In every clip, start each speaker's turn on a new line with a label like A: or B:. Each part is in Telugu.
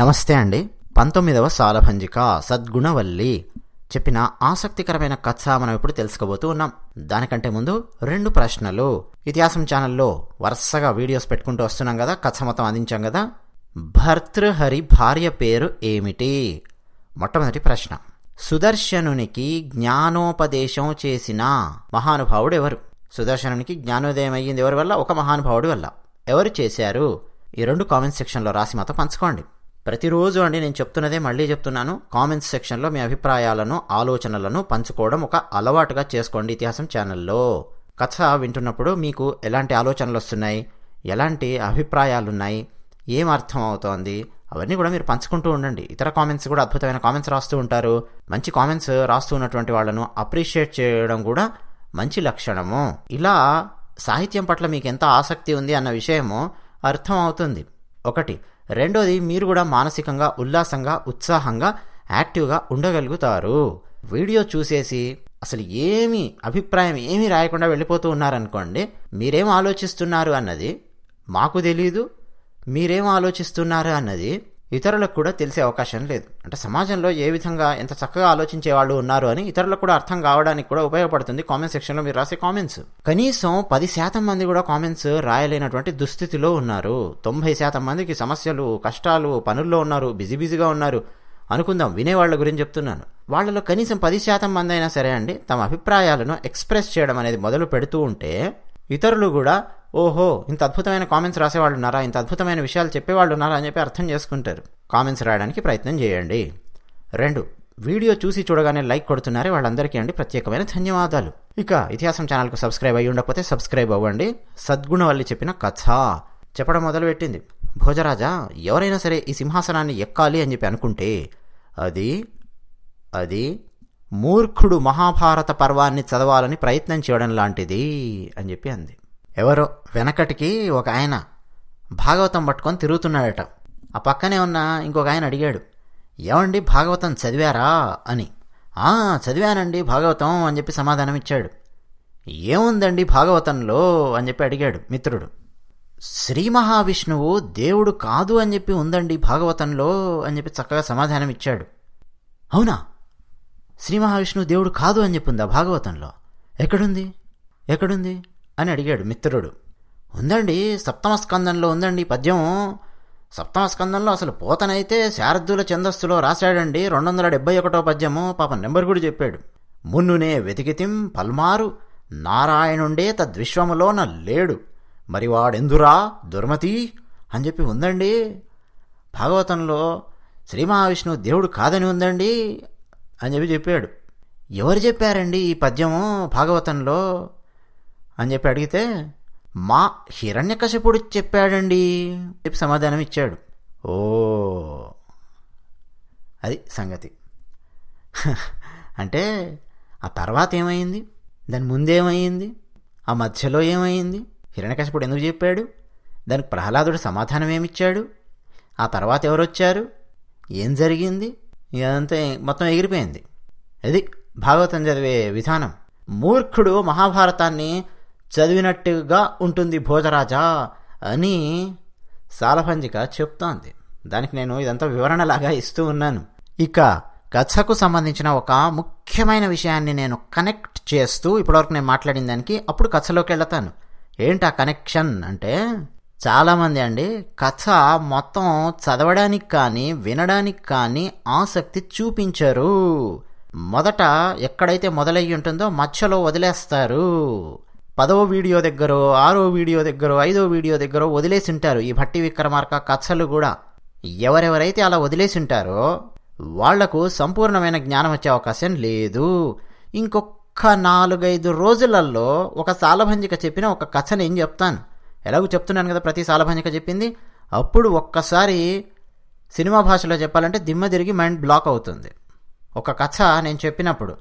A: నమస్తే అండి పంతొమ్మిదవ సాలభంజిక సద్గుణవల్లి చెప్పిన ఆసక్తికరమైన కథ మనం ఇప్పుడు తెలుసుకోబోతు ఉన్నాం దానికంటే ముందు రెండు ప్రశ్నలు ఇతిహాసం ఛానల్లో వరుసగా వీడియోస్ పెట్టుకుంటూ వస్తున్నాం కదా కథ మొత్తం అందించాం కదా భర్తృహరి భార్య పేరు ఏమిటి మొట్టమొదటి ప్రశ్న సుదర్శనునికి జ్ఞానోపదేశం చేసిన మహానుభావుడు ఎవరు సుదర్శనునికి జ్ఞానోదయం అయ్యింది ఎవరి వల్ల ఒక మహానుభావుడి వల్ల ఎవరు చేశారు ఈ రెండు కామెంట్ సెక్షన్లో రాసి మాతో పంచుకోండి ప్రతిరోజు అండి నేను చెప్తున్నదే మళ్ళీ చెప్తున్నాను కామెంట్స్ సెక్షన్లో మీ అభిప్రాయాలను ఆలోచనలను పంచుకోవడం ఒక అలవాటుగా చేసుకోండి ఇతిహాసం ఛానల్లో కథ వింటున్నప్పుడు మీకు ఎలాంటి ఆలోచనలు వస్తున్నాయి ఎలాంటి అభిప్రాయాలున్నాయి ఏం అర్థం అవుతోంది అవన్నీ కూడా మీరు పంచుకుంటూ ఉండండి ఇతర కామెంట్స్ కూడా అద్భుతమైన కామెంట్స్ రాస్తూ ఉంటారు మంచి కామెంట్స్ రాస్తూ ఉన్నటువంటి వాళ్ళను అప్రిషియేట్ చేయడం కూడా మంచి లక్షణము ఇలా సాహిత్యం పట్ల మీకు ఎంత ఆసక్తి ఉంది అన్న విషయము అర్థం అవుతుంది ఒకటి రెండోది మీరు కూడా మానసికంగా ఉల్లాసంగా ఉత్సాహంగా యాక్టివ్గా ఉండగలుగుతారు వీడియో చూసేసి అసలు ఏమి అభిప్రాయం ఏమీ రాయకుండా వెళ్ళిపోతూ ఉన్నారనుకోండి మీరేం ఆలోచిస్తున్నారు అన్నది మాకు తెలియదు మీరేం ఆలోచిస్తున్నారు అన్నది ఇతరులకు కూడా తెలిసే అవకాశం లేదు అంటే సమాజంలో ఏ విధంగా ఎంత చక్కగా ఆలోచించే వాళ్ళు ఉన్నారు అని ఇతరులకు కూడా అర్థం కావడానికి కూడా ఉపయోగపడుతుంది కామెంట్ సెక్షన్లో మీరు రాసే కామెంట్స్ కనీసం పది శాతం మంది కూడా కామెంట్స్ రాయలేనటువంటి దుస్థితిలో ఉన్నారు తొంభై శాతం మందికి సమస్యలు కష్టాలు పనుల్లో ఉన్నారు బిజీ బిజీగా ఉన్నారు అనుకుందాం వినేవాళ్ల గురించి చెప్తున్నాను వాళ్ళలో కనీసం పది శాతం మంది అయినా సరే అండి తమ అభిప్రాయాలను ఎక్స్ప్రెస్ చేయడం అనేది మొదలు పెడుతూ ఉంటే ఇతరులు కూడా ఓహో ఇంత అద్భుతమైన కామెంట్స్ రాసేవాళ్ళు ఉన్నారా ఇంత అద్భుతమైన విషయాలు చెప్పేవాళ్ళు ఉన్నారా అని చెప్పి అర్థం చేసుకుంటారు కామెంట్స్ రాయడానికి ప్రయత్నం చేయండి రెండు వీడియో చూసి చూడగానే లైక్ కొడుతున్నారే వాళ్ళందరికీ అండి ప్రత్యేకమైన ధన్యవాదాలు ఇక ఇతిహాసం ఛానల్కు సబ్స్క్రైబ్ అయ్యి ఉండకపోతే సబ్స్క్రైబ్ అవ్వండి సద్గుణవల్లి చెప్పిన కథ చెప్పడం మొదలుపెట్టింది భోజరాజా ఎవరైనా సరే ఈ సింహాసనాన్ని ఎక్కాలి అని చెప్పి అనుకుంటే అది అది మూర్ఖుడు మహాభారత పర్వాన్ని చదవాలని ప్రయత్నం చేయడం లాంటిది అని చెప్పి అంది ఎవరో వెనకటికి ఒక ఆయన భాగవతం పట్టుకొని తిరుగుతున్నాడట ఆ పక్కనే ఉన్న ఇంకొక ఆయన అడిగాడు ఏమండి భాగవతం చదివారా అని చదివానండి భాగవతం అని చెప్పి సమాధానం ఇచ్చాడు ఏముందండి భాగవతంలో అని చెప్పి అడిగాడు మిత్రుడు శ్రీ మహావిష్ణువు దేవుడు కాదు అని చెప్పి ఉందండి భాగవతంలో అని చెప్పి చక్కగా సమాధానం ఇచ్చాడు అవునా శ్రీ మహావిష్ణువు దేవుడు కాదు అని చెప్పిందా భాగవతంలో ఎక్కడుంది ఎక్కడుంది అని అడిగాడు మిత్రుడు ఉందండి సప్తమ స్కందంలో ఉందండి పద్యం సప్తమ స్కందంలో అసలు పోతనైతే శారద్దుల ఛందస్సులో రాశాడండి రెండు వందల డెబ్బై ఒకటో పద్యము పాప నెంబర్ కూడా చెప్పాడు మున్నునే వెతికితిం పల్మారు నారాయణుండే తద్విశ్వములోన లేడు మరి వాడెందురా దుర్మతి అని చెప్పి ఉందండి భాగవతంలో శ్రీ మహావిష్ణువు దేవుడు కాదని ఉందండి అని చెప్పి చెప్పాడు ఎవరు చెప్పారండి ఈ పద్యము భాగవతంలో అని చెప్పి అడిగితే మా హిరణ్యకశపుడు చెప్పాడండి చెప్పి సమాధానం ఇచ్చాడు ఓ అది సంగతి అంటే ఆ తర్వాత ఏమైంది దాని ముందేమైంది ఆ మధ్యలో ఏమైంది హిరణ్యకశపుడు ఎందుకు చెప్పాడు దానికి ప్రహ్లాదుడు సమాధానం ఏమిచ్చాడు ఆ తర్వాత ఎవరొచ్చారు ఏం జరిగింది ఇదంతా మొత్తం ఎగిరిపోయింది అది భాగవతం చదివే విధానం మూర్ఖుడు మహాభారతాన్ని చదివినట్టుగా ఉంటుంది భోజరాజా అని సాలభంజిక చెప్తోంది దానికి నేను ఇదంతా వివరణలాగా ఇస్తూ ఉన్నాను ఇక కథకు సంబంధించిన ఒక ముఖ్యమైన విషయాన్ని నేను కనెక్ట్ చేస్తూ ఇప్పటివరకు నేను మాట్లాడిన దానికి అప్పుడు కథలోకి వెళతాను ఏంటి ఆ కనెక్షన్ అంటే చాలామంది అండి కథ మొత్తం చదవడానికి కానీ వినడానికి కానీ ఆసక్తి చూపించరు మొదట ఎక్కడైతే మొదలయ్యి ఉంటుందో మధ్యలో వదిలేస్తారు పదవ వీడియో దగ్గర ఆరో వీడియో దగ్గర ఐదో వీడియో దగ్గర వదిలేసి ఉంటారు ఈ భట్టి విక్రమార్క కథలు కూడా ఎవరెవరైతే అలా వదిలేసి ఉంటారో వాళ్లకు సంపూర్ణమైన జ్ఞానం వచ్చే అవకాశం లేదు ఇంకొక నాలుగైదు రోజులలో ఒక సాలభంజిక చెప్పిన ఒక కథ నేను చెప్తాను ఎలాగో చెప్తున్నాను కదా ప్రతి సాలభంజిక చెప్పింది అప్పుడు ఒక్కసారి సినిమా భాషలో చెప్పాలంటే దిమ్మ తిరిగి మైండ్ బ్లాక్ అవుతుంది ఒక కథ నేను చెప్పినప్పుడు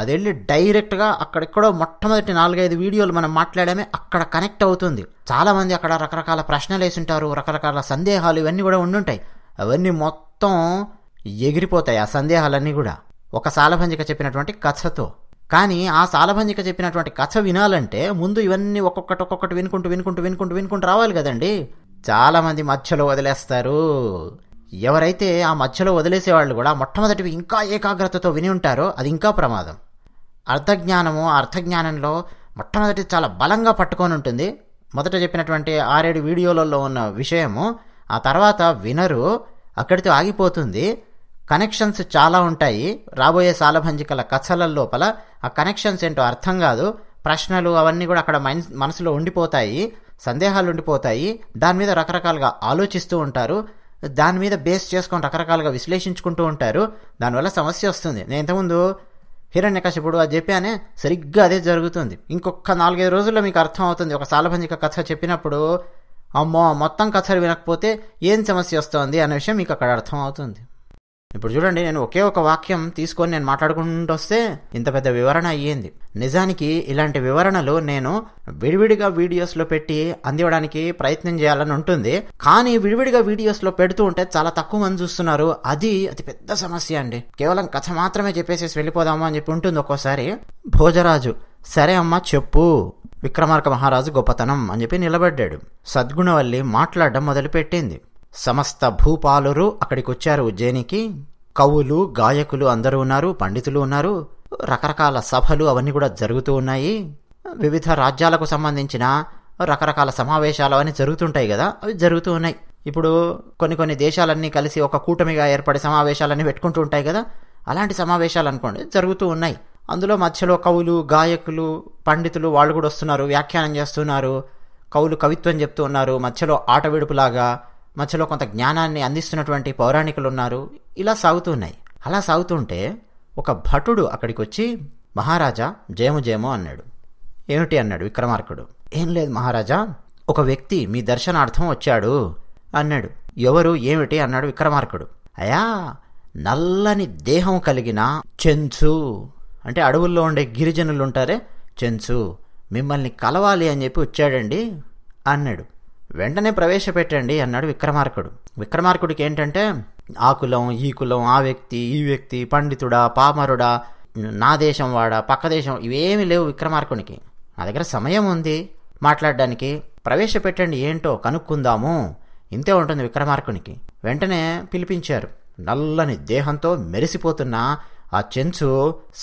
A: అది వెళ్ళి డైరెక్ట్గా అక్కడెక్కడో మొట్టమొదటి నాలుగైదు వీడియోలు మనం మాట్లాడమే అక్కడ కనెక్ట్ అవుతుంది చాలామంది అక్కడ రకరకాల ప్రశ్నలు వేసుంటారు రకరకాల సందేహాలు ఇవన్నీ కూడా ఉండుంటాయి అవన్నీ మొత్తం ఎగిరిపోతాయి ఆ సందేహాలన్నీ కూడా ఒక సాలభంజిక చెప్పినటువంటి కథతో కానీ ఆ సాలభంజిక చెప్పినటువంటి కథ వినాలంటే ముందు ఇవన్నీ ఒక్కొక్కటి ఒక్కొక్కటి వినుకుంటూ వినుకుంటూ వినుకుంటూ వినుకుంటూ రావాలి కదండి చాలామంది మధ్యలో వదిలేస్తారు ఎవరైతే ఆ మధ్యలో వదిలేసేవాళ్ళు కూడా మొట్టమొదటివి ఇంకా ఏకాగ్రతతో విని ఉంటారో అది ఇంకా ప్రమాదం అర్థజ్ఞానము అర్థజ్ఞానంలో మొట్టమొదటి చాలా బలంగా పట్టుకొని ఉంటుంది మొదట చెప్పినటువంటి ఆరేడు వీడియోలలో ఉన్న విషయము ఆ తర్వాత వినరు అక్కడితో ఆగిపోతుంది కనెక్షన్స్ చాలా ఉంటాయి రాబోయే సాలభంజికల కథల లోపల ఆ కనెక్షన్స్ ఏంటో అర్థం కాదు ప్రశ్నలు అవన్నీ కూడా అక్కడ మనసులో ఉండిపోతాయి సందేహాలు ఉండిపోతాయి దాని మీద రకరకాలుగా ఆలోచిస్తూ ఉంటారు దాని మీద బేస్ చేసుకొని రకరకాలుగా విశ్లేషించుకుంటూ ఉంటారు దానివల్ల సమస్య వస్తుంది నేను ఇంతకుముందు హిరణ్య కశపుడు అది చెప్పానే సరిగ్గా అదే జరుగుతుంది ఇంకొక నాలుగైదు రోజుల్లో మీకు అర్థం అవుతుంది ఒక సాలభంజిక కథ చెప్పినప్పుడు అమ్మో మొత్తం కథలు వినకపోతే ఏం సమస్య వస్తుంది అనే విషయం మీకు అక్కడ అర్థం అవుతుంది ఇప్పుడు చూడండి నేను ఒకే ఒక వాక్యం తీసుకొని నేను మాట్లాడుకుంటూ వస్తే ఇంత పెద్ద వివరణ అయ్యింది నిజానికి ఇలాంటి వివరణలు నేను విడివిడిగా వీడియోస్లో పెట్టి అందివ్వడానికి ప్రయత్నం చేయాలని ఉంటుంది కానీ విడివిడిగా వీడియోస్లో పెడుతూ ఉంటే చాలా తక్కువ మంది చూస్తున్నారు అది అతి పెద్ద సమస్య అండి కేవలం కథ మాత్రమే చెప్పేసేసి వెళ్ళిపోదామా అని చెప్పి ఉంటుంది ఒక్కోసారి భోజరాజు సరే అమ్మ చెప్పు విక్రమార్క మహారాజు గొప్పతనం అని చెప్పి నిలబడ్డాడు సద్గుణవల్లి మాట్లాడడం మొదలుపెట్టింది సమస్త భూపాలురు అక్కడికొచ్చారు ఉజ్జయినికి కవులు గాయకులు అందరూ ఉన్నారు పండితులు ఉన్నారు రకరకాల సభలు అవన్నీ కూడా జరుగుతూ ఉన్నాయి వివిధ రాజ్యాలకు సంబంధించిన రకరకాల సమావేశాలు అవన్నీ జరుగుతుంటాయి కదా అవి జరుగుతూ ఉన్నాయి ఇప్పుడు కొన్ని కొన్ని దేశాలన్నీ కలిసి ఒక కూటమిగా ఏర్పడే సమావేశాలన్నీ పెట్టుకుంటూ ఉంటాయి కదా అలాంటి సమావేశాలు అనుకోండి జరుగుతూ ఉన్నాయి అందులో మధ్యలో కవులు గాయకులు పండితులు వాళ్ళు కూడా వస్తున్నారు వ్యాఖ్యానం చేస్తున్నారు కవులు కవిత్వం చెప్తూ ఉన్నారు మధ్యలో ఆట విడుపులాగా మధ్యలో కొంత జ్ఞానాన్ని అందిస్తున్నటువంటి పౌరాణికులు ఉన్నారు ఇలా సాగుతున్నాయి అలా సాగుతుంటే ఒక భటుడు అక్కడికి వచ్చి మహారాజా జయము జయము అన్నాడు ఏమిటి అన్నాడు విక్రమార్కుడు ఏం లేదు మహారాజా ఒక వ్యక్తి మీ దర్శనార్థం వచ్చాడు అన్నాడు ఎవరు ఏమిటి అన్నాడు విక్రమార్కుడు అయా నల్లని దేహం కలిగిన చెంచు అంటే అడవుల్లో ఉండే గిరిజనులు ఉంటారే చెంచు మిమ్మల్ని కలవాలి అని చెప్పి వచ్చాడండి అన్నాడు వెంటనే ప్రవేశపెట్టండి అన్నాడు విక్రమార్కుడు విక్రమార్కుడికి ఏంటంటే ఆ కులం ఈ కులం ఆ వ్యక్తి ఈ వ్యక్తి పండితుడా పామరుడా నా దేశం వాడా పక్క దేశం ఇవేమీ లేవు విక్రమార్కునికి నా దగ్గర సమయం ఉంది మాట్లాడడానికి ప్రవేశపెట్టండి ఏంటో కనుక్కుందాము ఇంతే ఉంటుంది విక్రమార్కునికి వెంటనే పిలిపించారు నల్లని దేహంతో మెరిసిపోతున్న ఆ చెంచు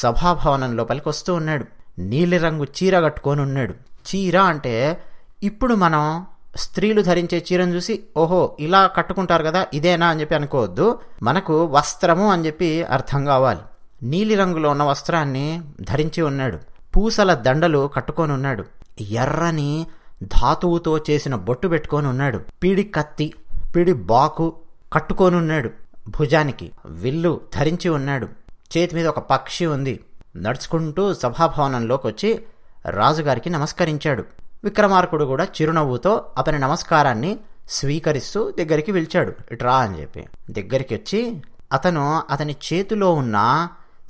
A: సభాభవనం లోపలికి వస్తూ ఉన్నాడు నీలిరంగు చీర కట్టుకొని ఉన్నాడు చీర అంటే ఇప్పుడు మనం స్త్రీలు ధరించే చీరను చూసి ఓహో ఇలా కట్టుకుంటారు కదా ఇదేనా అని చెప్పి అనుకోవద్దు మనకు వస్త్రము అని చెప్పి అర్థం కావాలి నీలి రంగులో ఉన్న వస్త్రాన్ని ధరించి ఉన్నాడు పూసల దండలు కట్టుకొని ఉన్నాడు ఎర్రని ధాతువుతో చేసిన బొట్టు పెట్టుకొని ఉన్నాడు పీడి కత్తి పిడి బాకు కట్టుకొని ఉన్నాడు భుజానికి విల్లు ధరించి ఉన్నాడు చేతి మీద ఒక పక్షి ఉంది నడుచుకుంటూ సభాభవనంలోకి వచ్చి రాజుగారికి నమస్కరించాడు విక్రమార్కుడు కూడా చిరునవ్వుతో అతని నమస్కారాన్ని స్వీకరిస్తూ దగ్గరికి పిలిచాడు ఇట్రా అని చెప్పి దగ్గరికి వచ్చి అతను అతని చేతిలో ఉన్న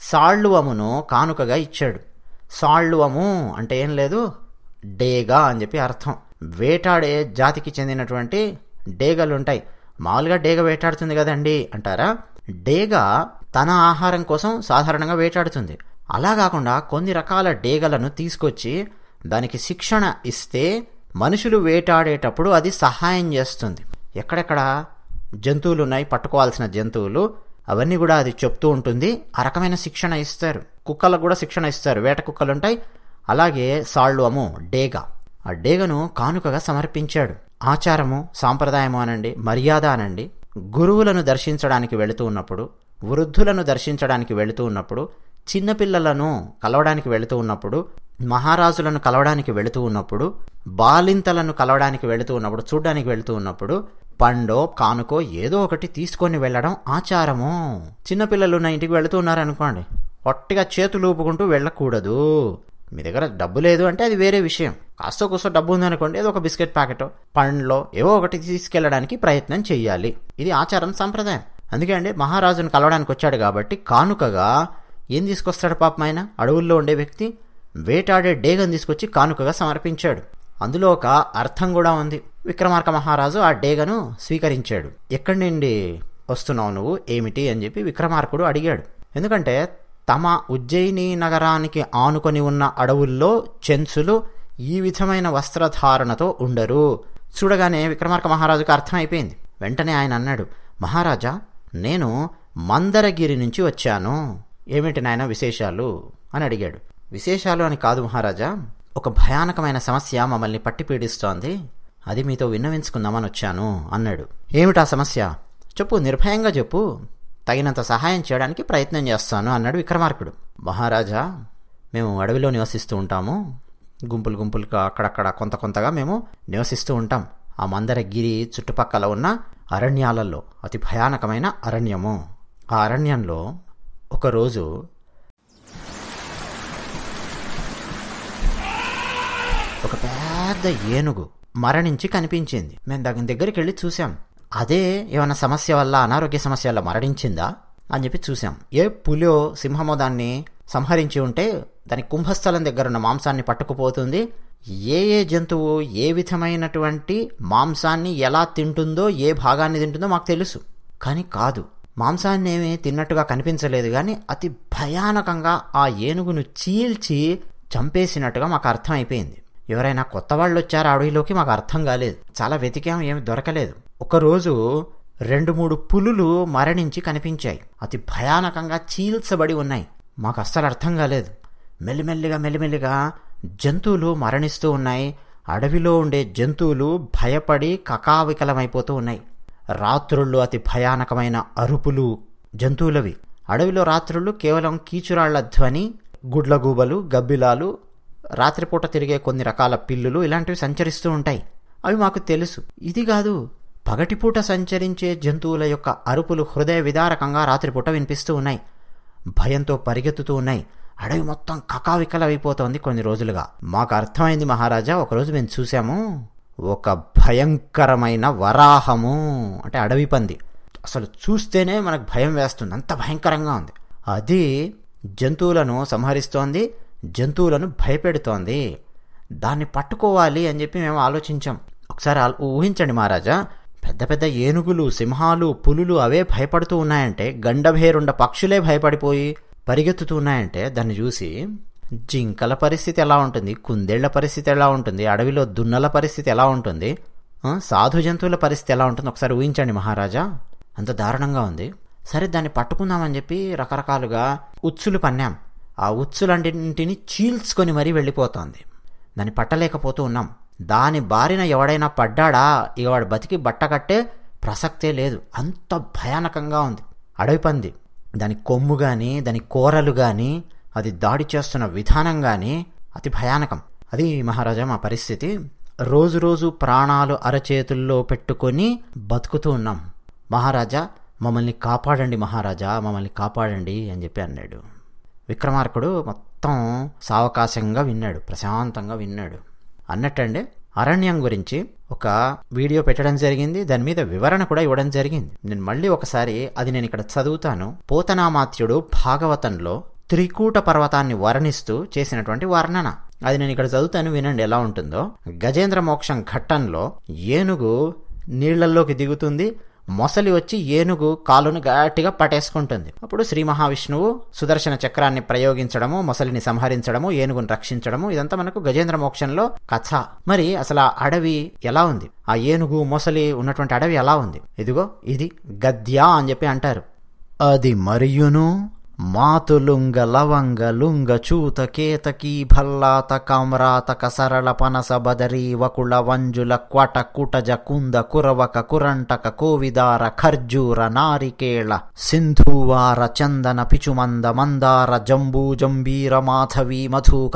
A: సాళ్ళువమును కానుకగా ఇచ్చాడు సాళ్ళువము అంటే ఏం లేదు డేగా అని చెప్పి అర్థం వేటాడే జాతికి చెందినటువంటి డేగలు ఉంటాయి మామూలుగా డేగ వేటాడుతుంది కదండి అంటారా డేగ తన ఆహారం కోసం సాధారణంగా వేటాడుతుంది అలా కాకుండా కొన్ని రకాల డేగలను తీసుకొచ్చి దానికి శిక్షణ ఇస్తే మనుషులు వేటాడేటప్పుడు అది సహాయం చేస్తుంది ఎక్కడెక్కడ జంతువులు ఉన్నాయి పట్టుకోవాల్సిన జంతువులు అవన్నీ కూడా అది చెప్తూ ఉంటుంది ఆ రకమైన శిక్షణ ఇస్తారు కుక్కలకు కూడా శిక్షణ ఇస్తారు వేట కుక్కలు ఉంటాయి అలాగే అము డేగ ఆ డేగను కానుకగా సమర్పించాడు ఆచారము సాంప్రదాయము అనండి మర్యాద అనండి గురువులను దర్శించడానికి వెళుతూ ఉన్నప్పుడు వృద్ధులను దర్శించడానికి వెళుతూ ఉన్నప్పుడు చిన్నపిల్లలను కలవడానికి వెళుతూ ఉన్నప్పుడు మహారాజులను కలవడానికి వెళుతూ ఉన్నప్పుడు బాలింతలను కలవడానికి వెళుతూ ఉన్నప్పుడు చూడ్డానికి వెళుతూ ఉన్నప్పుడు పండో కానుకో ఏదో ఒకటి తీసుకొని వెళ్ళడం ఆచారము చిన్నపిల్లలు నా ఇంటికి వెళుతూ ఉన్నారనుకోండి ఒట్టిగా చేతులు ఊపుకుంటూ వెళ్ళకూడదు మీ దగ్గర డబ్బు లేదు అంటే అది వేరే విషయం కాస్త కూస్తో డబ్బు ఉందనుకోండి ఏదో ఒక బిస్కెట్ ప్యాకెట్ పండ్లో ఏవో ఒకటి తీసుకెళ్లడానికి ప్రయత్నం చేయాలి ఇది ఆచారం సంప్రదాయం అందుకే అండి మహారాజును కలవడానికి వచ్చాడు కాబట్టి కానుకగా ఏం తీసుకొస్తాడు పాపం ఆయన అడవుల్లో ఉండే వ్యక్తి వేటాడే డేగను తీసుకొచ్చి కానుకగా సమర్పించాడు అందులో ఒక అర్థం కూడా ఉంది విక్రమార్క మహారాజు ఆ డేగను స్వీకరించాడు ఎక్కడి నుండి వస్తున్నావు నువ్వు ఏమిటి అని చెప్పి విక్రమార్కుడు అడిగాడు ఎందుకంటే తమ ఉజ్జయిని నగరానికి ఆనుకొని ఉన్న అడవుల్లో చెన్సులు ఈ విధమైన వస్త్రధారణతో ఉండరు చూడగానే విక్రమార్క మహారాజుకు అర్థమైపోయింది వెంటనే ఆయన అన్నాడు మహారాజా నేను మందరగిరి నుంచి వచ్చాను ఏమిటి నాయన విశేషాలు అని అడిగాడు విశేషాలు అని కాదు మహారాజా ఒక భయానకమైన సమస్య మమ్మల్ని పట్టి పీడిస్తోంది అది మీతో విన్నవించుకుందామని వచ్చాను అన్నాడు ఏమిటా సమస్య చెప్పు నిర్భయంగా చెప్పు తగినంత సహాయం చేయడానికి ప్రయత్నం చేస్తాను అన్నాడు విక్రమార్కుడు మహారాజా మేము అడవిలో నివసిస్తూ ఉంటాము గుంపులు గుంపులుగా అక్కడక్కడ కొంత కొంతగా మేము నివసిస్తూ ఉంటాం ఆ మందరగిరి చుట్టుపక్కల ఉన్న అరణ్యాలలో అతి భయానకమైన అరణ్యము ఆ అరణ్యంలో ఒకరోజు ఒక పెద్ద ఏనుగు మరణించి కనిపించింది మేము దగ్గర దగ్గరికి వెళ్ళి చూసాం అదే ఏమైనా సమస్య వల్ల అనారోగ్య సమస్య వల్ల మరణించిందా అని చెప్పి చూసాం ఏ పులియో సింహమో దాన్ని సంహరించి ఉంటే దాని కుంభస్థలం దగ్గర ఉన్న మాంసాన్ని పట్టుకుపోతుంది ఏ ఏ జంతువు ఏ విధమైనటువంటి మాంసాన్ని ఎలా తింటుందో ఏ భాగాన్ని తింటుందో మాకు తెలుసు కానీ కాదు మాంసాన్ని ఏమీ తిన్నట్టుగా కనిపించలేదు కానీ అతి భయానకంగా ఆ ఏనుగును చీల్చి చంపేసినట్టుగా మాకు అర్థమైపోయింది ఎవరైనా కొత్త వాళ్ళు వచ్చారు అడవిలోకి మాకు అర్థం కాలేదు చాలా వెతికేం ఏమి దొరకలేదు ఒకరోజు రెండు మూడు పులులు మరణించి కనిపించాయి అతి భయానకంగా చీల్చబడి ఉన్నాయి మాకు అస్సలు అర్థం కాలేదు మెల్లిమెల్లిగా మెల్లిమెల్లిగా జంతువులు మరణిస్తూ ఉన్నాయి అడవిలో ఉండే జంతువులు భయపడి కకావికలమైపోతూ ఉన్నాయి రాత్రుళ్ళు అతి భయానకమైన అరుపులు జంతువులవి అడవిలో రాత్రులు కేవలం కీచురాళ్ల ధ్వని గుడ్లగూబలు గబ్బిలాలు రాత్రిపూట తిరిగే కొన్ని రకాల పిల్లులు ఇలాంటివి సంచరిస్తూ ఉంటాయి అవి మాకు తెలుసు ఇది కాదు పగటిపూట సంచరించే జంతువుల యొక్క అరుపులు హృదయ విదారకంగా రాత్రిపూట వినిపిస్తూ ఉన్నాయి భయంతో పరిగెత్తుతూ ఉన్నాయి అడవి మొత్తం కకావికలమైపోతోంది కొన్ని రోజులుగా మాకు అర్థమైంది మహారాజా ఒకరోజు మేము చూసాము ఒక భయంకరమైన వరాహము అంటే అడవి పంది అసలు చూస్తేనే మనకు భయం వేస్తుంది అంత భయంకరంగా ఉంది అది జంతువులను సంహరిస్తోంది జంతువులను భయపెడుతోంది దాన్ని పట్టుకోవాలి అని చెప్పి మేము ఆలోచించాం ఒకసారి ఊహించండి మహారాజా పెద్ద పెద్ద ఏనుగులు సింహాలు పులులు అవే భయపడుతూ ఉన్నాయంటే గండభేరుండ పక్షులే భయపడిపోయి పరిగెత్తుతూ ఉన్నాయంటే దాన్ని చూసి జింకల పరిస్థితి ఎలా ఉంటుంది కుందేళ్ల పరిస్థితి ఎలా ఉంటుంది అడవిలో దున్నల పరిస్థితి ఎలా ఉంటుంది సాధు జంతువుల పరిస్థితి ఎలా ఉంటుంది ఒకసారి ఊహించండి మహారాజా అంత దారుణంగా ఉంది సరే దాన్ని పట్టుకుందామని చెప్పి రకరకాలుగా ఉచ్చులు పన్నాం ఆ ఉచ్చులంటింటిని చీల్చుకొని మరీ వెళ్ళిపోతోంది దాన్ని పట్టలేకపోతూ ఉన్నాం దాని బారిన ఎవడైనా పడ్డాడా ఇక వాడు బతికి కట్టే ప్రసక్తే లేదు అంత భయానకంగా ఉంది అడవి పంది దాని కొమ్ము కానీ దాని కూరలు కానీ అది దాడి చేస్తున్న విధానంగానే అతి భయానకం అది మహారాజా మా పరిస్థితి రోజు రోజు ప్రాణాలు అరచేతుల్లో పెట్టుకొని బతుకుతూ ఉన్నాం మహారాజా మమ్మల్ని కాపాడండి మహారాజా మమ్మల్ని కాపాడండి అని చెప్పి అన్నాడు విక్రమార్కుడు మొత్తం సావకాశంగా విన్నాడు ప్రశాంతంగా విన్నాడు అన్నట్టండి అరణ్యం గురించి ఒక వీడియో పెట్టడం జరిగింది దాని మీద వివరణ కూడా ఇవ్వడం జరిగింది నేను మళ్ళీ ఒకసారి అది నేను ఇక్కడ చదువుతాను పోతనామాత్యుడు భాగవతంలో త్రికూట పర్వతాన్ని వర్ణిస్తూ చేసినటువంటి వర్ణన అది నేను ఇక్కడ చదువుతాను వినండి ఎలా ఉంటుందో గజేంద్ర మోక్షం ఘట్టంలో ఏనుగు నీళ్లలోకి దిగుతుంది మొసలి వచ్చి ఏనుగు కాలును గట్టిగా పటేసుకుంటుంది అప్పుడు శ్రీ మహావిష్ణువు సుదర్శన చక్రాన్ని ప్రయోగించడము మొసలిని సంహరించడము ఏనుగును రక్షించడము ఇదంతా మనకు గజేంద్ర మోక్షంలో కథ మరి అసలు ఆ అడవి ఎలా ఉంది ఆ ఏనుగు మొసలి ఉన్నటువంటి అడవి ఎలా ఉంది ఇదిగో ఇది గద్యా అని చెప్పి అంటారు అది మరియును మాతులుంగ లవంగ లుంగ చూత కేతకీ భల్లాత కామ్రాతక సరళ పనస బదరీ వకుళ వంజుల క్వట కుటజ కుంద కురవక కురంటక కోవిదార ఖర్జూర నారికేళ సింధువార చందన పిచుమంద మందార జంబూ జంబీర మాధవి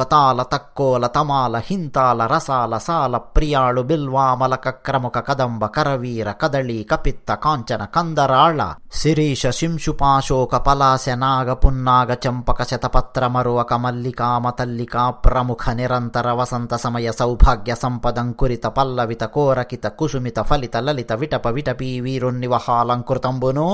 A: కతాల తక్కోల తమాల హింతాల రసాల సాల ప్రియాళు బిల్వామలక క్రముక కదంబ కరవీర కదళీ కపిత్త కాంచన కందరాళ శిరీష శింశుపాశోక పలాశ నాగ నాగపున్నాగ చంపక శతపత్ర మరువ కమల్లికామ తల్లికా ప్రముఖ నిరంతర వసంత సమయ సౌభాగ్య సంపదంకురిత పల్లవిత కోరకిత కుసుమిత ఫలిత లలిత విటప విటపీ వీరుణ్ణివహాలంకృతంబును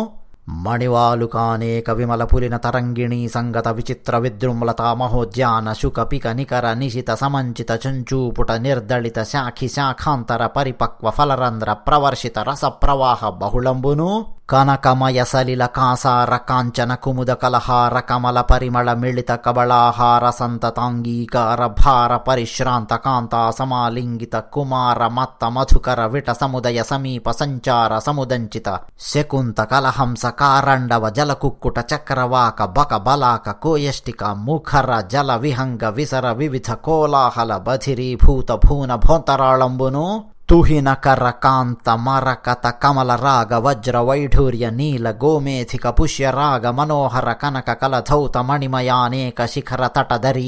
A: మణివాలుకానేక విమల పులిన తరంగిణీ సంగత విచిత్ర విద్రుమ్లత మహోద్యాన శుక పిక నికర నిశిత సమంచిత చంచూపుట నిర్దళిత శాఖి శాఖాంతర పరిపక్వ ఫలరంధ్ర ప్రవర్షిత రస ప్రవాహ బహుళంబును కనకమయసలిల కాసార కాంచన కుముద కలహార కమల పరిమళ మిళిత కబళాహార సంతతాంగీకార భార పరిశ్రాంత కాంత సమాలింగిత కుమార మత్త మధుకర విట సముదయ సమీప సంచార సముదంచిత శకుంత కలహంస కారండవ జల కుక్కుట చక్రవాక బక బలాక కోయష్టిక ముఖర జల విహంగ విసర వివిధ కోలాహల బధిరీభూత భూన భోంతరాళంబును ತುಹಿನ ಕರ ಕಾಂತ ಮರಕತ ಕಮಲ ರಾಗ ವಜ್ರ ವೈಢೂರ್ಯ ನೀಲ ಗೋಮೇಧಿಕ ಪುಷ್ಯ ರಾಗ ಮನೋಹರ ಕನಕ ಕಲಧೌತ ಮಣಿಮಯಾನೇಕ ಶಿಖರ ತಟಧರಿ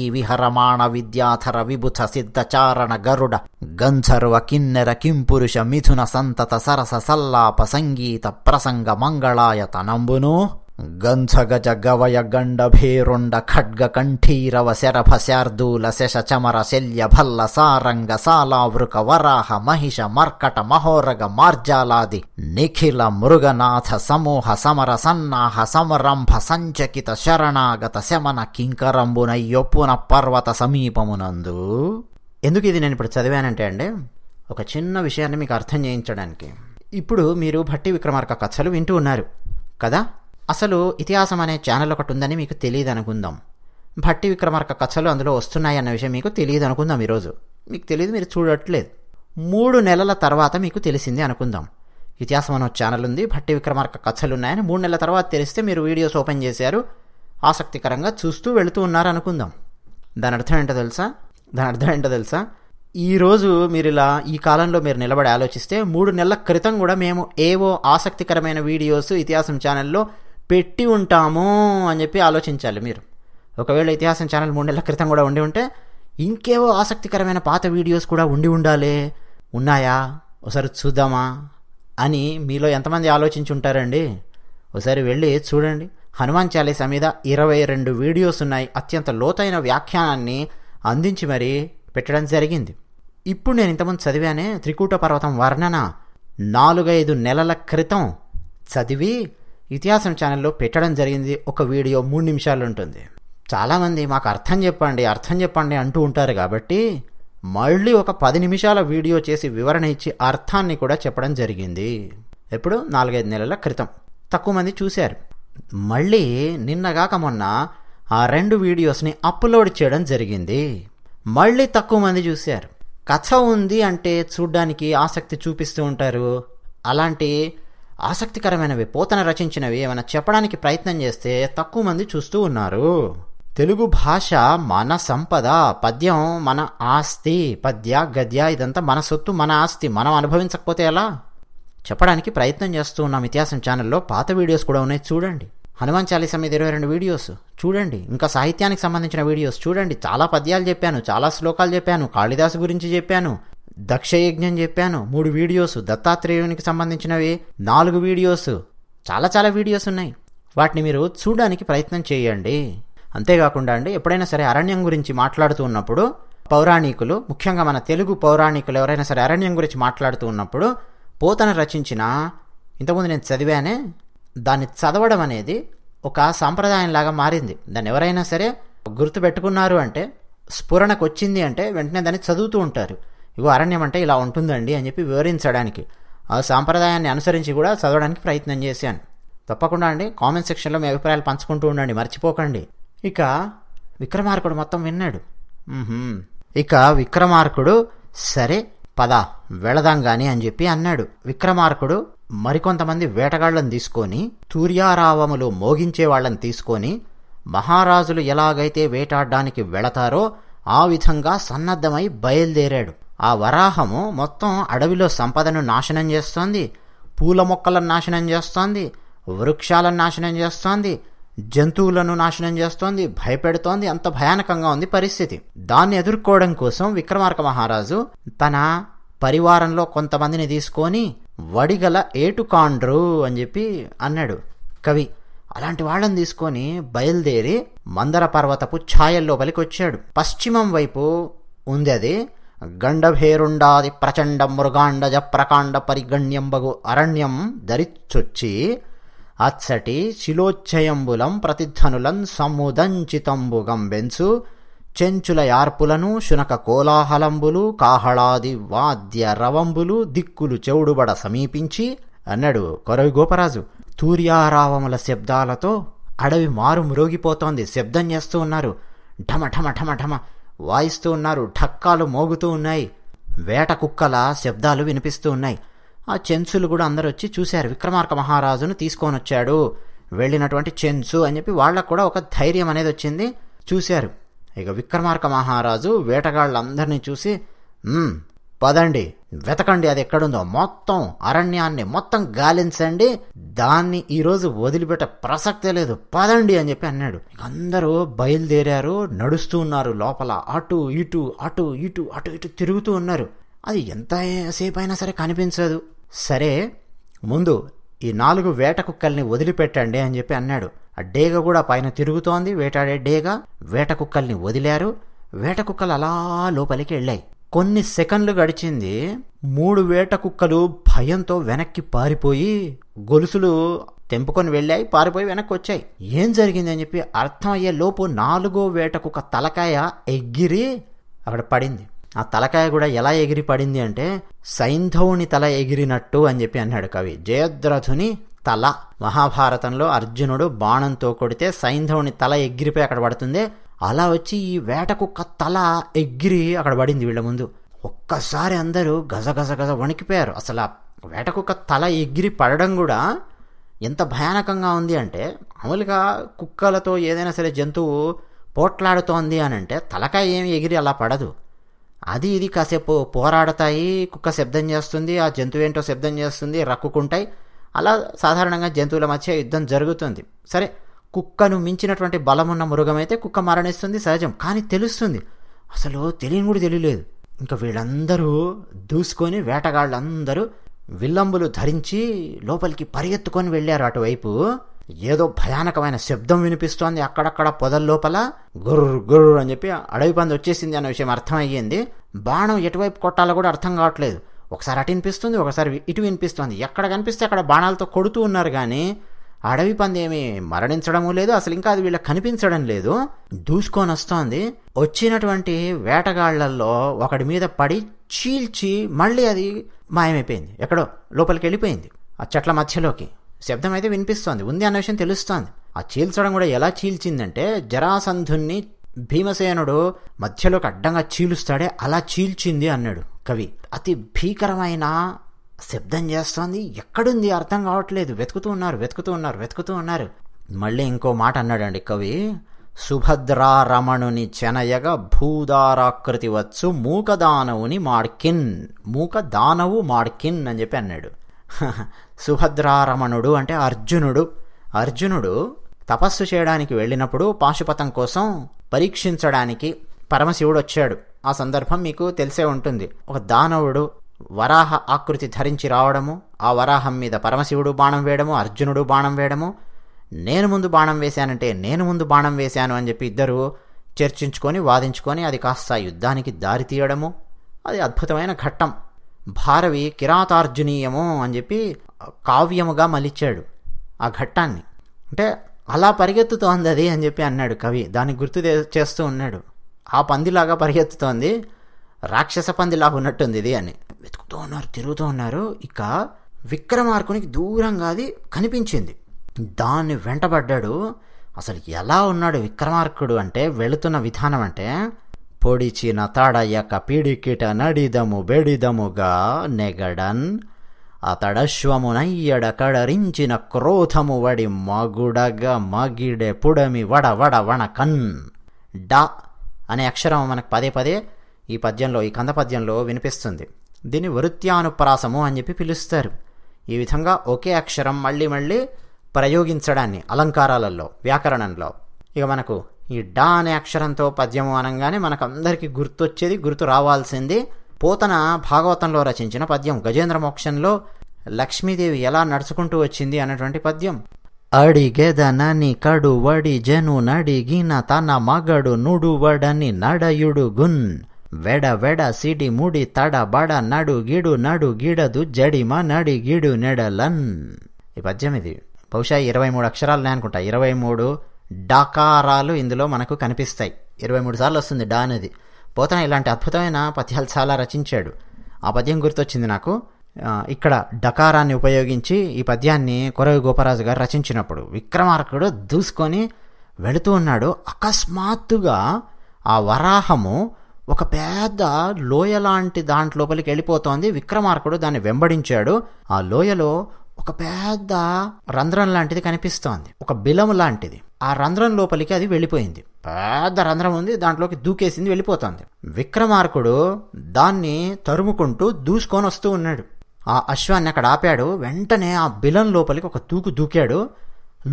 A: ಮಾಣ ವಿದ್ಯಾಧರ ವಿಭುತ ಸಿದ್ಧ ಚಾರಣ ಗರುಡ ಗಂಧರ್ವ ಕಿನ್ನರ ಕಿಂಪುರುಷ ಮಿಥುನ ಸಂತತ ಸರಸ ಸಲ್ಲಾಪ ಸಂಗೀತ ಪ್ರಸಂಗ ಮಂಗಳಾಯತ ನಂಬುನು శరభ శార్దూల శశ శశచమర శల్య భల్ల సారంగ సాలావృక వరాహ మహిష మర్కట మహోరగ మార్జాలాది నిఖిల మృగనాథ సమూహ సమర సన్నాహ సమరంభ సంచకిత శరణాగత శమన కింకరంబునయ్యొప్పున పర్వత సమీపమునందు ఎందుకు ఇది నేను ఇప్పుడు చదివానంటే అండి ఒక చిన్న విషయాన్ని మీకు అర్థం చేయించడానికి ఇప్పుడు మీరు భట్టి విక్రమార్క కథలు వింటూ ఉన్నారు కదా అసలు ఇతిహాసం అనే ఛానల్ ఒకటి ఉందని మీకు తెలియదు అనుకుందాం భట్టి విక్రమార్క కథలు అందులో వస్తున్నాయి అన్న విషయం మీకు తెలియదు అనుకుందాం ఈరోజు మీకు తెలియదు మీరు చూడట్లేదు మూడు నెలల తర్వాత మీకు తెలిసింది అనుకుందాం ఇతిహాసం అనే ఛానల్ ఉంది భట్టి విక్రమార్క కథలు ఉన్నాయని మూడు నెలల తర్వాత తెలిస్తే మీరు వీడియోస్ ఓపెన్ చేశారు ఆసక్తికరంగా చూస్తూ వెళుతూ ఉన్నారు అనుకుందాం దాని అర్థం ఏంటో తెలుసా దాని అర్థం ఏంటో తెలుసా ఈరోజు మీరు ఇలా ఈ కాలంలో మీరు నిలబడి ఆలోచిస్తే మూడు నెలల క్రితం కూడా మేము ఏవో ఆసక్తికరమైన వీడియోస్ ఇతిహాసం ఛానల్లో పెట్టి ఉంటాము అని చెప్పి ఆలోచించాలి మీరు ఒకవేళ ఇతిహాసం ఛానల్ మూడు నెలల క్రితం కూడా ఉండి ఉంటే ఇంకేవో ఆసక్తికరమైన పాత వీడియోస్ కూడా ఉండి ఉండాలి ఉన్నాయా ఒకసారి చూద్దామా అని మీలో ఎంతమంది ఆలోచించి ఉంటారండి ఒకసారి వెళ్ళి చూడండి హనుమాన్ చాలీసా మీద ఇరవై రెండు వీడియోస్ ఉన్నాయి అత్యంత లోతైన వ్యాఖ్యానాన్ని అందించి మరీ పెట్టడం జరిగింది ఇప్పుడు నేను ఇంతకుముందు చదివానే త్రికూట పర్వతం వర్ణన నాలుగైదు నెలల క్రితం చదివి ఇతిహాసం ఛానల్లో పెట్టడం జరిగింది ఒక వీడియో మూడు నిమిషాలు ఉంటుంది చాలామంది మాకు అర్థం చెప్పండి అర్థం చెప్పండి అంటూ ఉంటారు కాబట్టి మళ్ళీ ఒక పది నిమిషాల వీడియో చేసి వివరణ ఇచ్చి అర్థాన్ని కూడా చెప్పడం జరిగింది ఎప్పుడు నాలుగైదు నెలల క్రితం తక్కువ మంది చూశారు మళ్ళీ నిన్నగాక మొన్న ఆ రెండు వీడియోస్ని అప్లోడ్ చేయడం జరిగింది మళ్ళీ తక్కువ మంది చూశారు కథ ఉంది అంటే చూడ్డానికి ఆసక్తి చూపిస్తూ ఉంటారు అలాంటి ఆసక్తికరమైనవి పోతన రచించినవి ఏమైనా చెప్పడానికి ప్రయత్నం చేస్తే తక్కువ మంది చూస్తూ ఉన్నారు తెలుగు భాష మన సంపద పద్యం మన ఆస్తి పద్య గద్య ఇదంతా మన సొత్తు మన ఆస్తి మనం అనుభవించకపోతే ఎలా చెప్పడానికి ప్రయత్నం చేస్తూ ఉన్నాం ఇతిహాసం ఛానల్లో పాత వీడియోస్ కూడా ఉన్నాయి చూడండి హనుమాన్ చాలీస మీద ఇరవై రెండు వీడియోస్ చూడండి ఇంకా సాహిత్యానికి సంబంధించిన వీడియోస్ చూడండి చాలా పద్యాలు చెప్పాను చాలా శ్లోకాలు చెప్పాను కాళిదాసు గురించి చెప్పాను దక్షయజ్ఞం చెప్పాను మూడు వీడియోస్ దత్తాత్రేయునికి సంబంధించినవి నాలుగు వీడియోస్ చాలా చాలా వీడియోస్ ఉన్నాయి వాటిని మీరు చూడడానికి ప్రయత్నం చేయండి అంతేకాకుండా అండి ఎప్పుడైనా సరే అరణ్యం గురించి మాట్లాడుతూ ఉన్నప్పుడు పౌరాణికులు ముఖ్యంగా మన తెలుగు పౌరాణికులు ఎవరైనా సరే అరణ్యం గురించి మాట్లాడుతూ ఉన్నప్పుడు పోతన రచించిన ఇంతకుముందు నేను చదివానే దాన్ని చదవడం అనేది ఒక సాంప్రదాయంలాగా మారింది దాన్ని ఎవరైనా సరే గుర్తుపెట్టుకున్నారు అంటే స్ఫురణకు వచ్చింది అంటే వెంటనే దాన్ని చదువుతూ ఉంటారు ఇగో అరణ్యం అంటే ఇలా ఉంటుందండి అని చెప్పి వివరించడానికి ఆ సాంప్రదాయాన్ని అనుసరించి కూడా చదవడానికి ప్రయత్నం చేశాను తప్పకుండా అండి కామెంట్ సెక్షన్లో మీ అభిప్రాయాలు పంచుకుంటూ ఉండండి మర్చిపోకండి ఇక విక్రమార్కుడు మొత్తం విన్నాడు ఇక విక్రమార్కుడు సరే పద వెళదాం గాని అని చెప్పి అన్నాడు విక్రమార్కుడు మరికొంతమంది వేటగాళ్లను తీసుకొని తూర్యారావములు మోగించే వాళ్ళని తీసుకొని మహారాజులు ఎలాగైతే వేటాడడానికి వెళతారో ఆ విధంగా సన్నద్ధమై బయలుదేరాడు ఆ వరాహము మొత్తం అడవిలో సంపదను నాశనం చేస్తోంది పూల మొక్కలను నాశనం చేస్తోంది వృక్షాలను నాశనం చేస్తోంది జంతువులను నాశనం చేస్తోంది భయపెడుతోంది అంత భయానకంగా ఉంది పరిస్థితి దాన్ని ఎదుర్కోవడం కోసం విక్రమార్క మహారాజు తన పరివారంలో కొంతమందిని తీసుకొని వడిగల ఏటుకాండ్రు అని చెప్పి అన్నాడు కవి అలాంటి వాళ్ళని తీసుకొని బయలుదేరి మందర పర్వతపు ఛాయల్లో వచ్చాడు పశ్చిమం వైపు ఉంది అది గండభేరుండాది ప్రచండ మృగాండజ ప్రకాండ పరిగణ్యంబగు అరణ్యం ధరిచ్చొచ్చి అచ్చటి శిలోచ్చయంబులం ప్రతిధ్వనులం సముదంచితంబుగంబెంచు చెంచుల యార్పులను శునక కోలాహలంబులు కాహళాది వాద్య రవంబులు దిక్కులు చెవుడుబడ సమీపించి అన్నాడు కొరవి గోపరాజు తూర్యారావముల శబ్దాలతో అడవి మారు మురోగిపోతోంది శబ్దం చేస్తూ ఉన్నారు ఢమ ఠమ ఠమ ఠమ వాయిస్తూ ఉన్నారు ఠక్కాలు మోగుతూ ఉన్నాయి వేట కుక్కల శబ్దాలు వినిపిస్తూ ఉన్నాయి ఆ చెంచులు కూడా అందరు వచ్చి చూశారు విక్రమార్క మహారాజును తీసుకొని వచ్చాడు వెళ్ళినటువంటి చెంచు అని చెప్పి వాళ్ళకు కూడా ఒక ధైర్యం అనేది వచ్చింది చూశారు ఇక విక్రమార్క మహారాజు వేటగాళ్ళందరినీ చూసి పదండి వెతకండి అది ఎక్కడుందో మొత్తం అరణ్యాన్ని మొత్తం గాలించండి దాన్ని ఈరోజు వదిలిపెట్ట ప్రసక్తే లేదు పదండి అని చెప్పి అన్నాడు అందరూ బయలుదేరారు నడుస్తూ ఉన్నారు లోపల అటు ఇటు అటు ఇటు అటు ఇటు తిరుగుతూ ఉన్నారు అది ఎంత సేపు అయినా సరే కనిపించదు సరే ముందు ఈ నాలుగు వేట కుక్కల్ని వదిలిపెట్టండి అని చెప్పి అన్నాడు ఆ డేగ కూడా పైన తిరుగుతోంది వేటాడే డేగ వేట కుక్కల్ని వదిలారు వేట కుక్కలు అలా లోపలికి వెళ్ళాయి కొన్ని సెకండ్లు గడిచింది మూడు వేట కుక్కలు భయంతో వెనక్కి పారిపోయి గొలుసులు తెంపుకొని వెళ్ళాయి పారిపోయి వెనక్కి వచ్చాయి ఏం జరిగిందని చెప్పి అర్థమయ్యే లోపు నాలుగో వేట కుక్క తలకాయ ఎగిరి అక్కడ పడింది ఆ తలకాయ కూడా ఎలా ఎగిరి పడింది అంటే సైంధవుని తల ఎగిరినట్టు అని చెప్పి అన్నాడు కవి జయద్రథుని తల మహాభారతంలో అర్జునుడు బాణంతో కొడితే సైంధవుని తల ఎగిరిపోయి అక్కడ పడుతుంది అలా వచ్చి ఈ వేటకుక్క తల ఎగిరి అక్కడ పడింది వీళ్ళ ముందు ఒక్కసారి అందరూ గజ గజ గజ వణికిపోయారు అసలు ఆ వేట తల ఎగిరి పడడం కూడా ఎంత భయానకంగా ఉంది అంటే మామూలుగా కుక్కలతో ఏదైనా సరే జంతువు పోట్లాడుతోంది అని అంటే తలకాయ ఏమి ఎగిరి అలా పడదు అది ఇది కాసేపు పోరాడతాయి కుక్క శబ్దం చేస్తుంది ఆ జంతువు ఏంటో శబ్దం చేస్తుంది రక్కుకుంటాయి అలా సాధారణంగా జంతువుల మధ్య యుద్ధం జరుగుతుంది సరే కుక్కను మించినటువంటి బలమున్న మృగమైతే కుక్క మరణిస్తుంది సహజం కానీ తెలుస్తుంది అసలు తెలియని కూడా తెలియలేదు ఇంకా వీళ్ళందరూ దూసుకొని వేటగాళ్ళందరూ విల్లంబులు ధరించి లోపలికి పరిగెత్తుకొని వెళ్ళారు అటువైపు ఏదో భయానకమైన శబ్దం వినిపిస్తోంది అక్కడక్కడ పొదల లోపల గుర్రు గుర్రు అని చెప్పి అడవి పంది వచ్చేసింది అనే విషయం అర్థమయ్యింది బాణం ఎటువైపు కొట్టాలో కూడా అర్థం కావట్లేదు ఒకసారి అటు వినిపిస్తుంది ఒకసారి ఇటు వినిపిస్తుంది ఎక్కడ కనిపిస్తే అక్కడ బాణాలతో కొడుతూ ఉన్నారు కానీ అడవి పందేమి మరణించడము లేదు అసలు ఇంకా అది వీళ్ళకి కనిపించడం లేదు దూసుకొని వస్తోంది వచ్చినటువంటి వేటగాళ్లల్లో ఒకడి మీద పడి చీల్చి మళ్ళీ అది మాయమైపోయింది ఎక్కడో లోపలికి వెళ్ళిపోయింది ఆ చెట్ల మధ్యలోకి శబ్దం అయితే వినిపిస్తోంది ఉంది అన్న విషయం తెలుస్తోంది ఆ చీల్చడం కూడా ఎలా చీల్చిందంటే జరాసంధుణ్ణి భీమసేనుడు మధ్యలోకి అడ్డంగా చీలుస్తాడే అలా చీల్చింది అన్నాడు కవి అతి భీకరమైన శబ్దం చేస్తోంది ఎక్కడుంది అర్థం కావట్లేదు వెతుకుతూ ఉన్నారు వెతుకుతూ ఉన్నారు వెతుకుతూ ఉన్నారు మళ్ళీ ఇంకో మాట అన్నాడండి కవి సుభద్రారమణుని చెనయగ భూదారాకృతి వచ్చు మూకదానవుని మాడ్కిన్ మూకదానవు మాడ్కిన్ అని చెప్పి అన్నాడు సుభద్రారమణుడు అంటే అర్జునుడు అర్జునుడు తపస్సు చేయడానికి వెళ్ళినప్పుడు పాశుపతం కోసం పరీక్షించడానికి పరమశివుడు వచ్చాడు ఆ సందర్భం మీకు తెలిసే ఉంటుంది ఒక దానవుడు వరాహ ఆకృతి ధరించి రావడము ఆ వరాహం మీద పరమశివుడు బాణం వేయడము అర్జునుడు బాణం వేయడము నేను ముందు బాణం వేశానంటే నేను ముందు బాణం వేశాను అని చెప్పి ఇద్దరు చర్చించుకొని వాదించుకొని అది కాస్త యుద్ధానికి దారి తీయడము అది అద్భుతమైన ఘట్టం భారవి కిరాతార్జునీయము అని చెప్పి కావ్యముగా మలిచాడు ఆ ఘట్టాన్ని అంటే అలా పరిగెత్తుతోంది అది అని చెప్పి అన్నాడు కవి దాన్ని గుర్తు చేస్తూ ఉన్నాడు ఆ పందిలాగా పరిగెత్తుతోంది రాక్షస పందిలాగా ఉన్నట్టుంది ఇది అని వెతుకుతూ ఉన్నారు తిరుగుతూ ఉన్నారు ఇక విక్రమార్కునికి దూరంగా అది కనిపించింది దాన్ని వెంటబడ్డాడు అసలు ఎలా ఉన్నాడు విక్రమార్కుడు అంటే వెళుతున్న విధానం అంటే పొడిచిన తాడయ్యక పీడికిట నడిదము బెడిదముగా నెగడన్ అతడశ్వమునయ్యడ కడరించిన క్రోధము వడి మగుడగా మగిడే పుడమి వడ వడ వణకన్ డ అనే అక్షరం మనకు పదే పదే ఈ పద్యంలో ఈ కంద పద్యంలో వినిపిస్తుంది దీన్ని వృత్యానుప్రాసము అని చెప్పి పిలుస్తారు ఈ విధంగా ఒకే అక్షరం మళ్ళీ మళ్ళీ ప్రయోగించడాన్ని అలంకారాలలో వ్యాకరణంలో ఇక మనకు ఈ డా అనే అక్షరంతో పద్యము అనగానే మనకందరికీ గుర్తొచ్చేది గుర్తు రావాల్సింది పోతన భాగవతంలో రచించిన పద్యం గజేంద్ర మోక్షంలో లక్ష్మీదేవి ఎలా నడుచుకుంటూ వచ్చింది అనేటువంటి పద్యం అడిగెద నని కడు వడి జను నడిగిన తన మగడు నుడువడని నడయుడు గున్ వెడ వెడ సిడి ముడి తడ బడ నడు గిడు నడు గిడదు జడిమ నడి గిడు నెడలన్ ఈ పద్యం ఇది బహుశా ఇరవై మూడు అక్షరాలు అనుకుంటా ఇరవై మూడు డాకారాలు ఇందులో మనకు కనిపిస్తాయి ఇరవై మూడు సార్లు వస్తుంది డా అనేది పోతన ఇలాంటి అద్భుతమైన పద్యాలు చాలా రచించాడు ఆ పద్యం గుర్తొచ్చింది నాకు ఇక్కడ డకారాన్ని ఉపయోగించి ఈ పద్యాన్ని కొరవి గోపరాజు గారు రచించినప్పుడు విక్రమార్కుడు దూసుకొని వెళుతూ ఉన్నాడు అకస్మాత్తుగా ఆ వరాహము ఒక పెద్ద లోయ లాంటి దాంట్లోపలికి వెళ్ళిపోతోంది విక్రమార్కుడు దాన్ని వెంబడించాడు ఆ లోయలో ఒక పెద్ద రంధ్రం లాంటిది కనిపిస్తోంది ఒక బిలం లాంటిది ఆ రంధ్రం లోపలికి అది వెళ్ళిపోయింది పెద్ద రంధ్రం ఉంది దాంట్లోకి దూకేసింది వెళ్ళిపోతుంది విక్రమార్కుడు దాన్ని తరుముకుంటూ దూసుకొని వస్తూ ఉన్నాడు ఆ అశ్వాన్ని అక్కడ ఆపాడు వెంటనే ఆ బిలం లోపలికి ఒక దూకు దూకాడు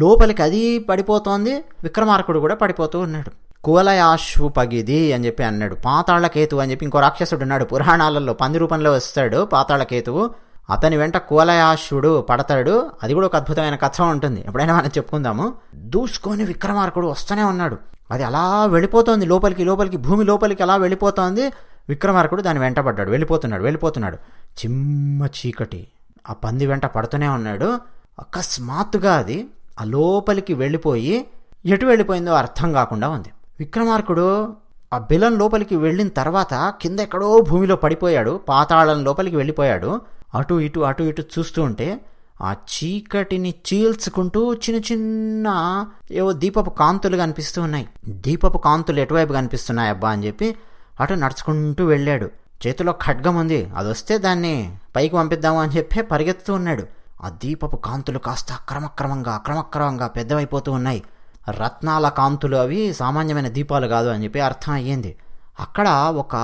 A: లోపలికి అది పడిపోతోంది విక్రమార్కుడు కూడా పడిపోతూ ఉన్నాడు కువలయాశ్వు పగిది అని చెప్పి అన్నాడు పాతాళకేతు అని చెప్పి ఇంకో రాక్షసుడు ఉన్నాడు పురాణాలలో పంది రూపంలో వస్తాడు పాతాళకేతువు అతని వెంట కువలయాశుడు పడతాడు అది కూడా ఒక అద్భుతమైన కథ ఉంటుంది ఎప్పుడైనా మనం చెప్పుకుందాము దూసుకొని విక్రమార్కుడు వస్తూనే ఉన్నాడు అది అలా వెళ్ళిపోతుంది లోపలికి లోపలికి భూమి లోపలికి అలా వెళ్ళిపోతుంది విక్రమార్కుడు దాని వెంటబడ్డాడు వెళ్ళిపోతున్నాడు వెళ్ళిపోతున్నాడు చిమ్మ చీకటి ఆ పంది వెంట పడుతూనే ఉన్నాడు అకస్మాత్తుగా అది ఆ లోపలికి వెళ్ళిపోయి ఎటు వెళ్ళిపోయిందో అర్థం కాకుండా ఉంది విక్రమార్కుడు ఆ బిలం లోపలికి వెళ్ళిన తర్వాత కింద ఎక్కడో భూమిలో పడిపోయాడు పాతాళం లోపలికి వెళ్ళిపోయాడు అటు ఇటు అటు ఇటు చూస్తూ ఉంటే ఆ చీకటిని చీల్చుకుంటూ చిన్న చిన్న ఏవో దీపపు కాంతులు కనిపిస్తూ ఉన్నాయి దీపపు కాంతులు ఎటువైపు కనిపిస్తున్నాయి అబ్బా అని చెప్పి అటు నడుచుకుంటూ వెళ్ళాడు చేతిలో ఖడ్గం ఉంది అది వస్తే దాన్ని పైకి పంపిద్దాము అని చెప్పి పరిగెత్తుతూ ఉన్నాడు ఆ దీపపు కాంతులు కాస్త అక్రమక్రమంగా అక్రమక్రమంగా పెద్దవైపోతూ ఉన్నాయి రత్నాల కాంతులు అవి సామాన్యమైన దీపాలు కాదు అని చెప్పి అర్థం అయ్యింది అక్కడ ఒక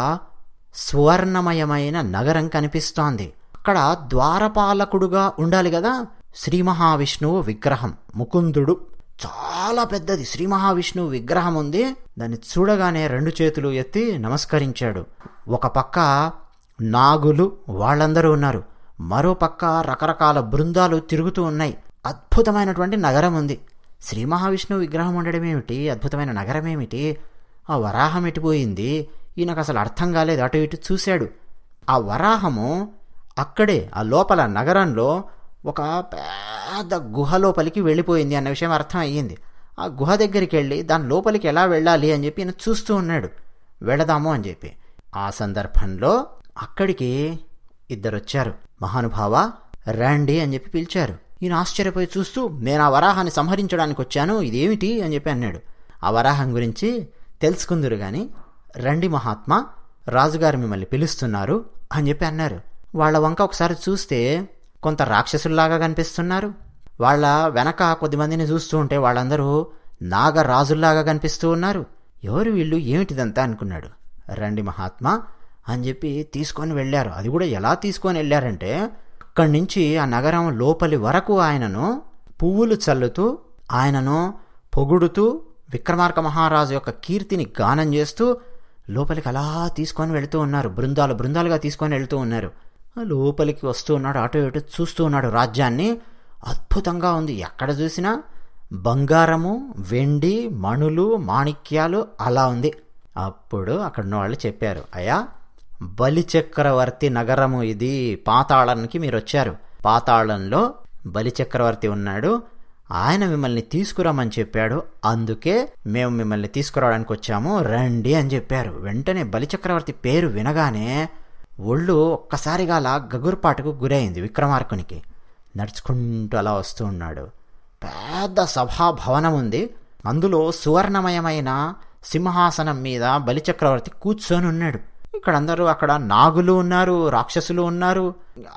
A: సువర్ణమయమైన నగరం కనిపిస్తోంది అక్కడ ద్వారపాలకుడుగా ఉండాలి కదా శ్రీ మహావిష్ణువు విగ్రహం ముకుందుడు చాలా పెద్దది శ్రీ మహావిష్ణువు విగ్రహం ఉంది దాన్ని చూడగానే రెండు చేతులు ఎత్తి నమస్కరించాడు ఒక పక్క నాగులు వాళ్ళందరూ ఉన్నారు మరో పక్క రకరకాల బృందాలు తిరుగుతూ ఉన్నాయి అద్భుతమైనటువంటి నగరం ఉంది శ్రీ మహావిష్ణువు విగ్రహం ఉండడమేమిటి అద్భుతమైన నగరమేమిటి ఆ వరాహం ఎటుపోయింది ఈయనకు అసలు అర్థం కాలేదు అటు ఇటు చూశాడు ఆ వరాహము అక్కడే ఆ లోపల నగరంలో ఒక పెద్ద గుహ లోపలికి వెళ్ళిపోయింది అన్న విషయం అర్థం అయ్యింది ఆ గుహ దగ్గరికి వెళ్ళి దాని లోపలికి ఎలా వెళ్ళాలి అని చెప్పి ఈయన చూస్తూ ఉన్నాడు వెళదాము అని చెప్పి ఆ సందర్భంలో అక్కడికి ఇద్దరు వచ్చారు మహానుభావ రండి అని చెప్పి పిలిచారు ఈయన ఆశ్చర్యపోయి చూస్తూ నేను ఆ వరాహాన్ని సంహరించడానికి వచ్చాను ఇదేమిటి అని చెప్పి అన్నాడు ఆ వరాహం గురించి తెలుసుకుందరు కానీ రండి మహాత్మా రాజుగారు మిమ్మల్ని పిలుస్తున్నారు అని చెప్పి అన్నారు వాళ్ళ వంక ఒకసారి చూస్తే కొంత రాక్షసుల్లాగా కనిపిస్తున్నారు వాళ్ళ వెనక కొద్ది మందిని చూస్తూ ఉంటే వాళ్ళందరూ నాగరాజుల్లాగా కనిపిస్తూ ఉన్నారు ఎవరు వీళ్ళు ఏమిటిదంతా అనుకున్నాడు రండి మహాత్మా అని చెప్పి తీసుకొని వెళ్ళారు అది కూడా ఎలా తీసుకొని వెళ్ళారంటే అక్కడి నుంచి ఆ నగరం లోపలి వరకు ఆయనను పువ్వులు చల్లుతూ ఆయనను పొగుడుతూ విక్రమార్క మహారాజు యొక్క కీర్తిని గానం చేస్తూ లోపలికి అలా తీసుకొని వెళుతూ ఉన్నారు బృందాలు బృందాలుగా తీసుకొని వెళుతూ ఉన్నారు లోపలికి వస్తూ ఉన్నాడు అటు ఇటు చూస్తూ ఉన్నాడు రాజ్యాన్ని అద్భుతంగా ఉంది ఎక్కడ చూసినా బంగారము వెండి మణులు మాణిక్యాలు అలా ఉంది అప్పుడు అక్కడ వాళ్ళు చెప్పారు అయ్యా బలిచక్రవర్తి నగరము ఇది పాతాళానికి మీరు వచ్చారు పాతాళంలో బలిచక్రవర్తి ఉన్నాడు ఆయన మిమ్మల్ని తీసుకురామని చెప్పాడు అందుకే మేము మిమ్మల్ని తీసుకురావడానికి వచ్చాము రండి అని చెప్పారు వెంటనే బలిచక్రవర్తి పేరు వినగానే ఒళ్ళు ఒక్కసారిగా అలా గగురుపాటుకు గురైంది విక్రమార్కునికి నడుచుకుంటూ అలా వస్తూ ఉన్నాడు పెద్ద సభాభవనం ఉంది అందులో సువర్ణమయమైన సింహాసనం మీద బలిచక్రవర్తి కూర్చొని ఉన్నాడు ఇక్కడ అందరూ అక్కడ నాగులు ఉన్నారు రాక్షసులు ఉన్నారు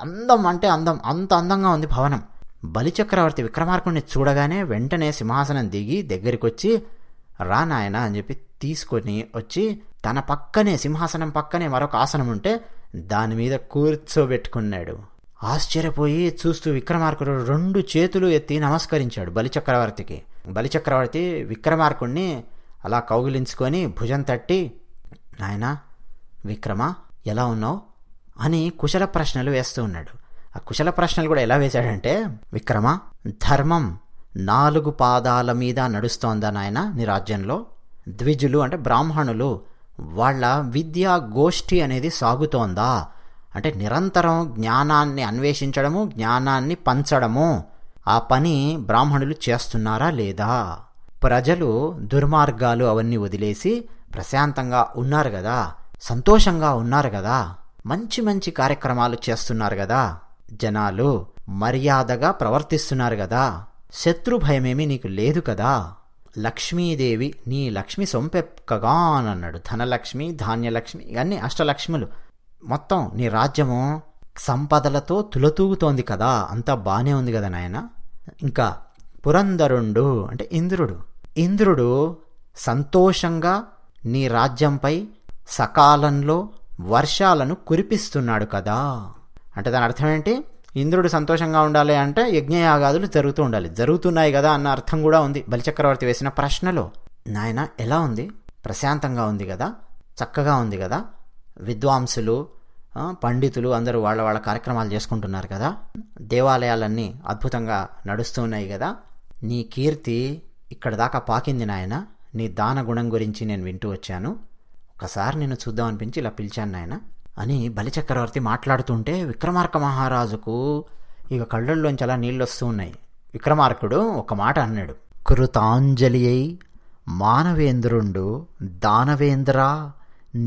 A: అందం అంటే అందం అంత అందంగా ఉంది భవనం బలిచక్రవర్తి విక్రమార్కుడిని చూడగానే వెంటనే సింహాసనం దిగి దగ్గరికొచ్చి రా నాయన అని చెప్పి తీసుకొని వచ్చి తన పక్కనే సింహాసనం పక్కనే మరొక ఆసనం ఉంటే దాని మీద కూర్చోబెట్టుకున్నాడు ఆశ్చర్యపోయి చూస్తూ విక్రమార్కుడు రెండు చేతులు ఎత్తి నమస్కరించాడు బలిచక్రవర్తికి బలిచక్రవర్తి విక్రమార్కుణ్ణి అలా కౌగిలించుకొని భుజం తట్టి నాయనా విక్రమ ఎలా ఉన్నావు అని కుశల ప్రశ్నలు వేస్తూ ఉన్నాడు ఆ కుశల ప్రశ్నలు కూడా ఎలా వేశాడంటే విక్రమ ధర్మం నాలుగు పాదాల మీద నడుస్తోందా నాయన నీ రాజ్యంలో ద్విజులు అంటే బ్రాహ్మణులు వాళ్ళ విద్యా గోష్ఠి అనేది సాగుతోందా అంటే నిరంతరం జ్ఞానాన్ని అన్వేషించడము జ్ఞానాన్ని పంచడము ఆ పని బ్రాహ్మణులు చేస్తున్నారా లేదా ప్రజలు దుర్మార్గాలు అవన్నీ వదిలేసి ప్రశాంతంగా ఉన్నారు కదా సంతోషంగా ఉన్నారు కదా మంచి మంచి కార్యక్రమాలు చేస్తున్నారు కదా జనాలు మర్యాదగా ప్రవర్తిస్తున్నారు కదా శత్రు భయమేమీ నీకు లేదు కదా లక్ష్మీదేవి నీ లక్ష్మి సొంపెక్కగానన్నాడు ధనలక్ష్మి ధాన్యలక్ష్మి ఇవన్నీ అష్టలక్ష్ములు మొత్తం నీ రాజ్యము సంపదలతో తులతూగుతోంది కదా అంతా బాగానే ఉంది కదా నాయన ఇంకా పురంధరుండు అంటే ఇంద్రుడు ఇంద్రుడు సంతోషంగా నీ రాజ్యంపై సకాలంలో వర్షాలను కురిపిస్తున్నాడు కదా అంటే దాని అర్థం ఏంటి ఇంద్రుడు సంతోషంగా ఉండాలి అంటే యజ్ఞయాగాదులు జరుగుతూ ఉండాలి జరుగుతున్నాయి కదా అన్న అర్థం కూడా ఉంది బలిచక్రవర్తి వేసిన ప్రశ్నలో నాయన ఎలా ఉంది ప్రశాంతంగా ఉంది కదా చక్కగా ఉంది కదా విద్వాంసులు పండితులు అందరూ వాళ్ళ వాళ్ళ కార్యక్రమాలు చేసుకుంటున్నారు కదా దేవాలయాలన్నీ అద్భుతంగా నడుస్తూ ఉన్నాయి కదా నీ కీర్తి ఇక్కడ దాకా పాకింది నాయన నీ దాన గుణం గురించి నేను వింటూ వచ్చాను ఒక్కసారి నిన్ను చూద్దాం అనిపించి ఇలా పిలిచాను నాయన అని బలిచక్రవర్తి మాట్లాడుతుంటే విక్రమార్క మహారాజుకు ఇక కళ్ళల్లోంచి అలా నీళ్ళు వస్తూ ఉన్నాయి విక్రమార్కుడు ఒక మాట అన్నాడు కృతాంజలి అయి మానవేంద్రుండు దానవేంద్రా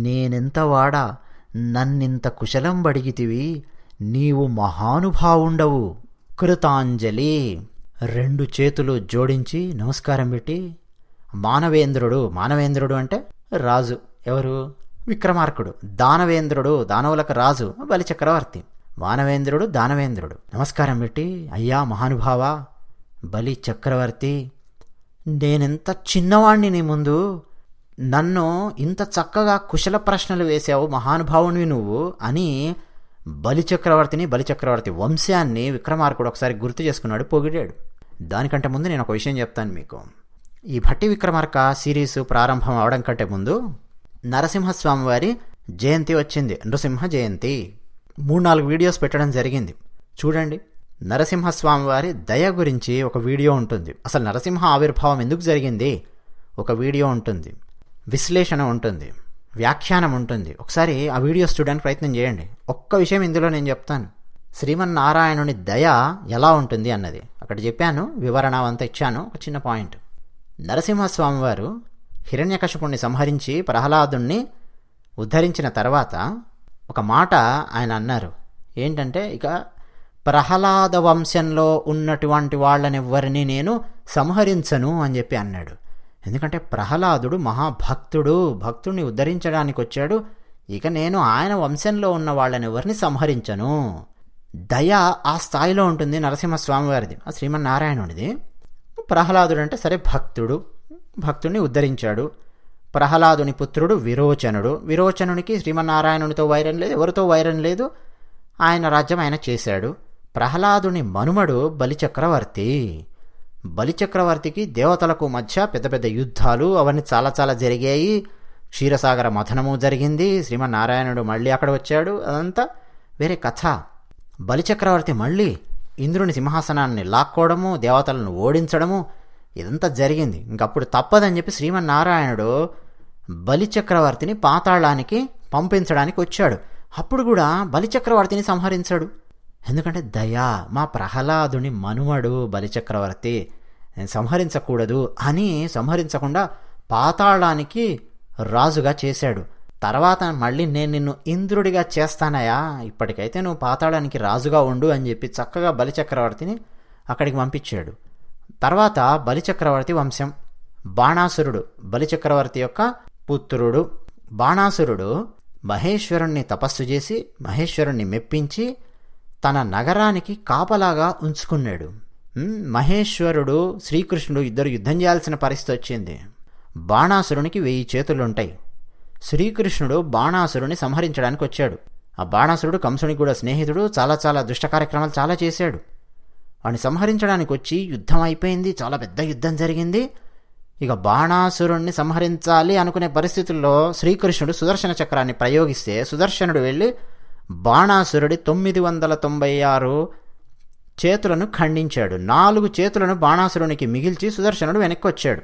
A: నేనెంత వాడా నన్నింత కుశలం బడిగితివి నీవు మహానుభావుండవు కృతాంజలి రెండు చేతులు జోడించి నమస్కారం పెట్టి మానవేంద్రుడు మానవేంద్రుడు అంటే రాజు ఎవరు విక్రమార్కుడు దానవేంద్రుడు దానవులకు రాజు బలిచక్రవర్తి వానవేంద్రుడు దానవేంద్రుడు నమస్కారం పెట్టి అయ్యా మహానుభావ బలి చక్రవర్తి నేనెంత చిన్నవాణ్ణి నీ ముందు నన్ను ఇంత చక్కగా కుశల ప్రశ్నలు వేసావు మహానుభావునివి నువ్వు అని బలిచక్రవర్తిని బలిచక్రవర్తి వంశాన్ని విక్రమార్కుడు ఒకసారి గుర్తు చేసుకున్నాడు పొగిడాడు దానికంటే ముందు నేను ఒక విషయం చెప్తాను మీకు ఈ భట్టి విక్రమార్క సిరీస్ ప్రారంభం అవడం కంటే ముందు నరసింహస్వామివారి జయంతి వచ్చింది నృసింహ జయంతి మూడు నాలుగు వీడియోస్ పెట్టడం జరిగింది చూడండి నరసింహస్వామివారి దయ గురించి ఒక వీడియో ఉంటుంది అసలు నరసింహ ఆవిర్భావం ఎందుకు జరిగింది ఒక వీడియో ఉంటుంది విశ్లేషణ ఉంటుంది వ్యాఖ్యానం ఉంటుంది ఒకసారి ఆ వీడియోస్ చూడడానికి ప్రయత్నం చేయండి ఒక్క విషయం ఇందులో నేను చెప్తాను శ్రీమన్నారాయణుని దయ ఎలా ఉంటుంది అన్నది అక్కడ చెప్పాను వివరణ అంతా ఇచ్చాను ఒక చిన్న పాయింట్ నరసింహస్వామి వారు హిరణ్యకశపుణ్ణి సంహరించి ప్రహ్లాదుణ్ణి ఉద్ధరించిన తర్వాత ఒక మాట ఆయన అన్నారు ఏంటంటే ఇక ప్రహ్లాద వంశంలో ఉన్నటువంటి వాళ్ళనెవ్వరిని నేను సంహరించను అని చెప్పి అన్నాడు ఎందుకంటే ప్రహ్లాదుడు మహాభక్తుడు భక్తుడిని ఉద్ధరించడానికి వచ్చాడు ఇక నేను ఆయన వంశంలో ఉన్న ఎవరిని సంహరించను దయ ఆ స్థాయిలో ఉంటుంది నరసింహస్వామి వారిది ఆ శ్రీమన్నారాయణుడిది ప్రహ్లాదుడు అంటే సరే భక్తుడు భక్తుణ్ణి ఉద్ధరించాడు ప్రహ్లాదుని పుత్రుడు విరోచనుడు విరోచనునికి శ్రీమన్నారాయణునితో వైరం లేదు ఎవరితో వైరం లేదు ఆయన రాజ్యం ఆయన చేశాడు ప్రహ్లాదుని మనుమడు బలిచక్రవర్తి బలిచక్రవర్తికి దేవతలకు మధ్య పెద్ద పెద్ద యుద్ధాలు అవన్నీ చాలా చాలా జరిగాయి క్షీరసాగర మథనము జరిగింది శ్రీమన్నారాయణుడు మళ్ళీ అక్కడ వచ్చాడు అదంతా వేరే కథ బలిచక్రవర్తి మళ్ళీ ఇంద్రుని సింహాసనాన్ని లాక్కోవడము దేవతలను ఓడించడము ఇదంతా జరిగింది ఇంకప్పుడు తప్పదని చెప్పి శ్రీమన్నారాయణుడు బలిచక్రవర్తిని పాతాళానికి పంపించడానికి వచ్చాడు అప్పుడు కూడా బలిచక్రవర్తిని సంహరించాడు ఎందుకంటే దయా మా ప్రహ్లాదుని మనుమడు బలిచక్రవర్తి సంహరించకూడదు అని సంహరించకుండా పాతాళానికి రాజుగా చేశాడు తర్వాత మళ్ళీ నేను నిన్ను ఇంద్రుడిగా చేస్తానయా ఇప్పటికైతే నువ్వు పాతాళానికి రాజుగా ఉండు అని చెప్పి చక్కగా బలిచక్రవర్తిని అక్కడికి పంపించాడు తర్వాత బలిచక్రవర్తి వంశం బాణాసురుడు బలిచక్రవర్తి యొక్క పుత్రుడు బాణాసురుడు మహేశ్వరుణ్ణి తపస్సు చేసి మహేశ్వరుణ్ణి మెప్పించి తన నగరానికి కాపలాగా ఉంచుకున్నాడు మహేశ్వరుడు శ్రీకృష్ణుడు ఇద్దరు యుద్ధం చేయాల్సిన పరిస్థితి వచ్చింది బాణాసురునికి వెయ్యి చేతులుంటాయి శ్రీకృష్ణుడు బాణాసురుని సంహరించడానికి వచ్చాడు ఆ బాణాసురుడు కంసుని కూడా స్నేహితుడు చాలా చాలా దుష్ట కార్యక్రమాలు చాలా చేశాడు వాడిని సంహరించడానికి వచ్చి యుద్ధం అయిపోయింది చాలా పెద్ద యుద్ధం జరిగింది ఇక బాణాసురుణ్ణి సంహరించాలి అనుకునే పరిస్థితుల్లో శ్రీకృష్ణుడు సుదర్శన చక్రాన్ని ప్రయోగిస్తే సుదర్శనుడు వెళ్ళి బాణాసురుడి తొమ్మిది వందల తొంభై ఆరు చేతులను ఖండించాడు నాలుగు చేతులను బాణాసురునికి మిగిల్చి సుదర్శనుడు వెనక్కి వచ్చాడు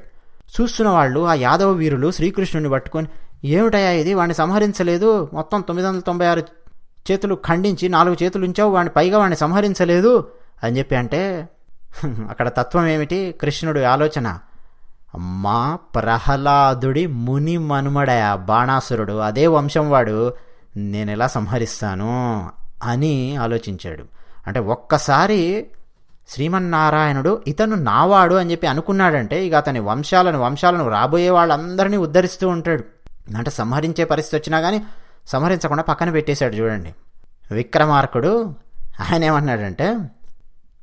A: చూస్తున్న వాళ్ళు ఆ యాదవ వీరులు శ్రీకృష్ణుని పట్టుకొని ఏమిటయా ఇది వాడిని సంహరించలేదు మొత్తం తొమ్మిది వందల తొంభై ఆరు చేతులు ఖండించి నాలుగు చేతులు ఉంచావు వాడిని పైగా వాడిని సంహరించలేదు అని చెప్పి అంటే అక్కడ తత్వం ఏమిటి కృష్ణుడు ఆలోచన మా ప్రహ్లాదుడి ముని మనుమడయ బాణాసురుడు అదే వంశం వాడు నేను ఎలా సంహరిస్తాను అని ఆలోచించాడు అంటే ఒక్కసారి శ్రీమన్నారాయణుడు ఇతను నావాడు అని చెప్పి అనుకున్నాడంటే ఇక అతని వంశాలను వంశాలను రాబోయే వాళ్ళందరినీ ఉద్ధరిస్తూ ఉంటాడు అంటే సంహరించే పరిస్థితి వచ్చినా కానీ సంహరించకుండా పక్కన పెట్టేశాడు చూడండి విక్రమార్కుడు ఆయన ఏమన్నాడంటే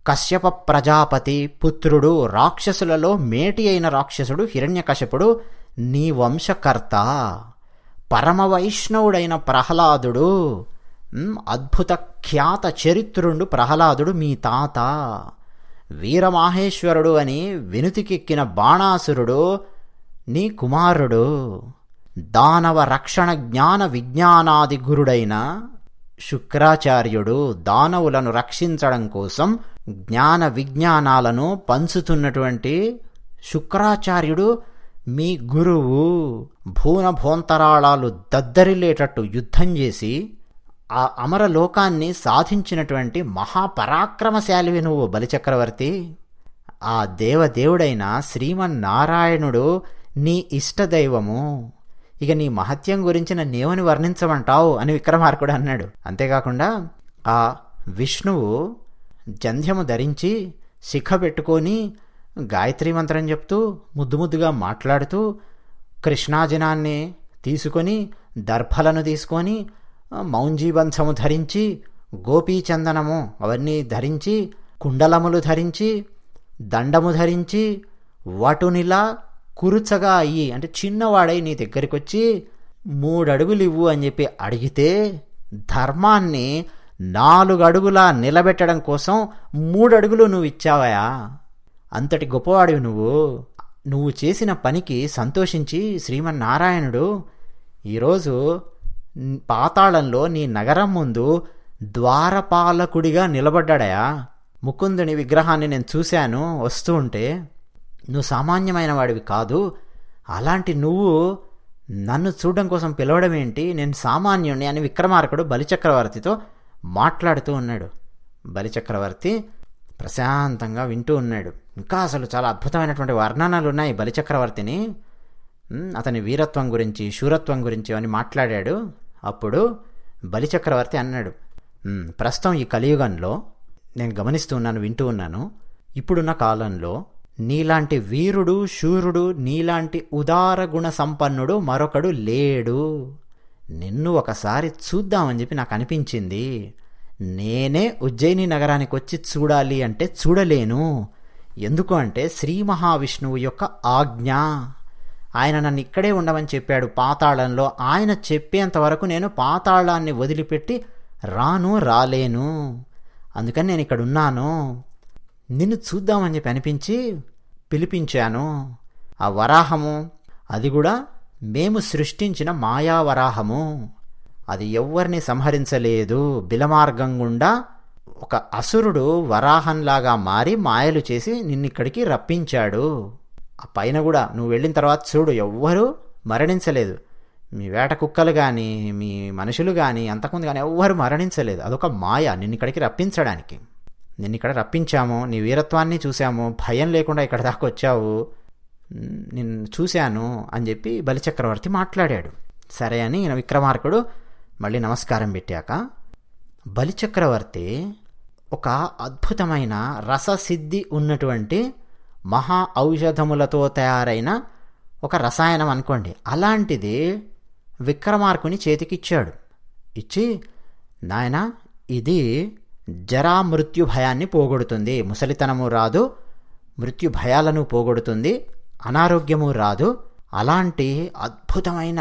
A: కశ్యప ప్రజాపతి పుత్రుడు రాక్షసులలో మేటి అయిన రాక్షసుడు హిరణ్యకశపుడు నీ వంశకర్త పరమవైష్ణవుడైన ప్రహ్లాదుడు అద్భుత ఖ్యాత చరిత్రుండు ప్రహ్లాదుడు మీ తాత వీరమాహేశ్వరుడు అని వినుతికెక్కిన బాణాసురుడు నీ కుమారుడు దానవ రక్షణ జ్ఞాన విజ్ఞానాది గురుడైన శుక్రాచార్యుడు దానవులను రక్షించడం కోసం జ్ఞాన విజ్ఞానాలను పంచుతున్నటువంటి శుక్రాచార్యుడు మీ గురువు భూనభోంతరాళాలు దద్దరిలేటట్టు యుద్ధం చేసి ఆ అమరలోకాన్ని సాధించినటువంటి మహాపరాక్రమశాలివి నువ్వు బలిచక్రవర్తి ఆ దేవదేవుడైన శ్రీమన్నారాయణుడు నీ ఇష్టదైవము ఇక నీ మహత్యం గురించి నన్నేమని వర్ణించమంటావు అని విక్రమార్కుడు అన్నాడు అంతేకాకుండా ఆ విష్ణువు జంధ్యము ధరించి శిఖ పెట్టుకొని గాయత్రీ మంత్రం చెప్తూ ముద్దు ముద్దుగా మాట్లాడుతూ కృష్ణాజనాన్ని తీసుకొని దర్భలను తీసుకొని మౌంజీబంధము ధరించి గోపీచందనము అవన్నీ ధరించి కుండలములు ధరించి దండము ధరించి వటునిలా కురుచగా అయ్యి అంటే చిన్నవాడై నీ దగ్గరికి వచ్చి మూడడుగులు ఇవ్వు అని చెప్పి అడిగితే ధర్మాన్ని నాలుగు అడుగులా నిలబెట్టడం కోసం మూడు అడుగులు నువ్వు ఇచ్చావయా అంతటి గొప్పవాడివి నువ్వు నువ్వు చేసిన పనికి సంతోషించి శ్రీమన్నారాయణుడు ఈరోజు పాతాళంలో నీ నగరం ముందు ద్వారపాలకుడిగా నిలబడ్డాడయా ముకుందుని విగ్రహాన్ని నేను చూశాను వస్తూ ఉంటే నువ్వు సామాన్యమైన వాడివి కాదు అలాంటి నువ్వు నన్ను చూడడం కోసం పిలవడం ఏంటి నేను సామాన్యుణ్ణి అని విక్రమార్కుడు బలిచక్రవర్తితో మాట్లాడుతూ ఉన్నాడు బలిచక్రవర్తి ప్రశాంతంగా వింటూ ఉన్నాడు ఇంకా అసలు చాలా అద్భుతమైనటువంటి వర్ణనలు ఉన్నాయి బలిచక్రవర్తిని అతని వీరత్వం గురించి శూరత్వం గురించి అని మాట్లాడాడు అప్పుడు బలిచక్రవర్తి అన్నాడు ప్రస్తుతం ఈ కలియుగంలో నేను గమనిస్తూ ఉన్నాను వింటూ ఉన్నాను ఇప్పుడున్న కాలంలో నీలాంటి వీరుడు శూరుడు నీలాంటి ఉదార గుణ సంపన్నుడు మరొకడు లేడు నిన్ను ఒకసారి చూద్దామని చెప్పి నాకు అనిపించింది నేనే ఉజ్జయిని నగరానికి వచ్చి చూడాలి అంటే చూడలేను ఎందుకు అంటే శ్రీ మహావిష్ణువు యొక్క ఆజ్ఞ ఆయన నన్ను ఇక్కడే ఉండమని చెప్పాడు పాతాళంలో ఆయన చెప్పేంత వరకు నేను పాతాళాన్ని వదిలిపెట్టి రాను రాలేను అందుకని నేను ఇక్కడ ఉన్నాను నిన్ను చూద్దామని చెప్పి అనిపించి పిలిపించాను ఆ వరాహము అది కూడా మేము సృష్టించిన మాయావరాహము అది ఎవ్వరిని సంహరించలేదు బిలమార్గం గుండా ఒక అసురుడు వరాహంలాగా మారి మాయలు చేసి నిన్నిక్కడికి రప్పించాడు ఆ పైన కూడా నువ్వు వెళ్ళిన తర్వాత చూడు ఎవ్వరూ మరణించలేదు మీ వేట కుక్కలు కానీ మీ మనుషులు కానీ అంతకుముందు కానీ ఎవ్వరు మరణించలేదు అదొక మాయ నిన్నిక్కడికి రప్పించడానికి నిన్ను ఇక్కడ రప్పించాము నీ వీరత్వాన్ని చూశాము భయం లేకుండా ఇక్కడ దాకా వచ్చావు నిన్ను చూశాను అని చెప్పి బలిచక్రవర్తి మాట్లాడాడు సరే అని విక్రమార్కుడు మళ్ళీ నమస్కారం పెట్టాక బలిచక్రవర్తి ఒక అద్భుతమైన రససిద్ధి ఉన్నటువంటి మహా ఔషధములతో తయారైన ఒక రసాయనం అనుకోండి అలాంటిది విక్రమార్కుని చేతికిచ్చాడు ఇచ్చి నాయన ఇది జరా మృత్యు భయాన్ని పోగొడుతుంది ముసలితనము రాదు మృత్యు భయాలను పోగొడుతుంది అనారోగ్యము రాదు అలాంటి అద్భుతమైన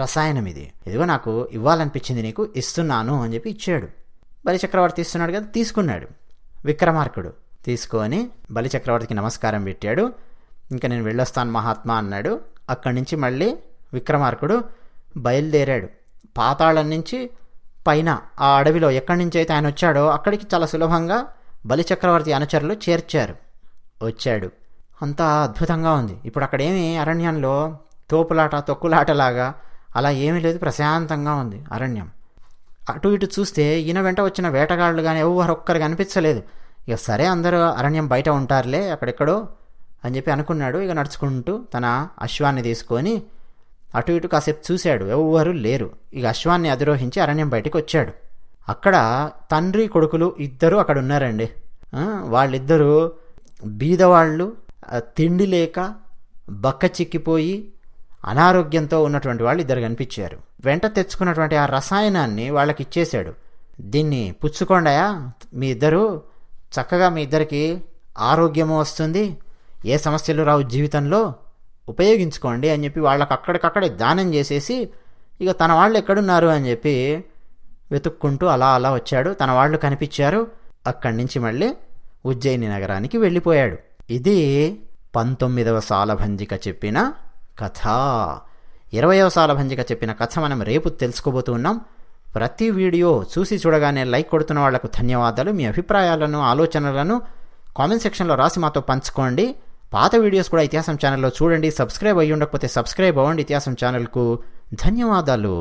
A: రసాయనం ఇది ఇదిగో నాకు ఇవ్వాలనిపించింది నీకు ఇస్తున్నాను అని చెప్పి ఇచ్చాడు బలిచక్రవర్తి ఇస్తున్నాడు కదా తీసుకున్నాడు విక్రమార్కుడు తీసుకొని బలిచక్రవర్తికి నమస్కారం పెట్టాడు ఇంకా నేను వెళ్ళొస్తాను మహాత్మా అన్నాడు అక్కడి నుంచి మళ్ళీ విక్రమార్కుడు బయలుదేరాడు పాతాళం నుంచి పైన ఆ అడవిలో ఎక్కడి నుంచి అయితే ఆయన వచ్చాడో అక్కడికి చాలా సులభంగా బలిచక్రవర్తి అనుచరులు చేర్చారు వచ్చాడు అంతా అద్భుతంగా ఉంది ఇప్పుడు అక్కడేమి అరణ్యంలో తోపులాట తొక్కులాటలాగా అలా ఏమీ లేదు ప్రశాంతంగా ఉంది అరణ్యం అటు ఇటు చూస్తే ఈయన వెంట వచ్చిన వేటగాళ్ళు కానీ ఒక్కరికి కనిపించలేదు ఇక సరే అందరూ అరణ్యం బయట ఉంటారులే అక్కడెక్కడో అని చెప్పి అనుకున్నాడు ఇక నడుచుకుంటూ తన అశ్వాన్ని తీసుకొని అటు ఇటు కాసేపు చూశాడు ఎవ్వరూ లేరు ఇక అశ్వాన్ని అధిరోహించి అరణ్యం బయటకు వచ్చాడు అక్కడ తండ్రి కొడుకులు ఇద్దరూ అక్కడ ఉన్నారండి వాళ్ళిద్దరూ బీదవాళ్ళు తిండి లేక బక్క చిక్కిపోయి అనారోగ్యంతో ఉన్నటువంటి వాళ్ళు ఇద్దరు కనిపించారు వెంట తెచ్చుకున్నటువంటి ఆ రసాయనాన్ని వాళ్ళకి ఇచ్చేశాడు దీన్ని పుచ్చుకోండాయా మీ ఇద్దరు చక్కగా మీ ఇద్దరికి ఆరోగ్యము వస్తుంది ఏ సమస్యలు రావు జీవితంలో ఉపయోగించుకోండి అని చెప్పి వాళ్ళకి అక్కడికక్కడే దానం చేసేసి ఇక తన వాళ్ళు ఎక్కడున్నారు అని చెప్పి వెతుక్కుంటూ అలా అలా వచ్చాడు తన వాళ్ళు కనిపించారు అక్కడి నుంచి మళ్ళీ ఉజ్జయిని నగరానికి వెళ్ళిపోయాడు ఇది పంతొమ్మిదవ సాలభంజిక చెప్పిన కథ ఇరవయవ సాలభంజిక చెప్పిన కథ మనం రేపు తెలుసుకోబోతు ఉన్నాం ప్రతి వీడియో చూసి చూడగానే లైక్ కొడుతున్న వాళ్లకు ధన్యవాదాలు మీ అభిప్రాయాలను ఆలోచనలను కామెంట్ సెక్షన్లో రాసి మాతో పంచుకోండి పాత వీడియోస్ కూడా ఇతిహాసం ఛానల్లో చూడండి సబ్స్క్రైబ్ అయ్యి ఉండకపోతే సబ్స్క్రైబ్ అవ్వండి ఇతిహాసం ఛానల్కు ధన్యవాదాలు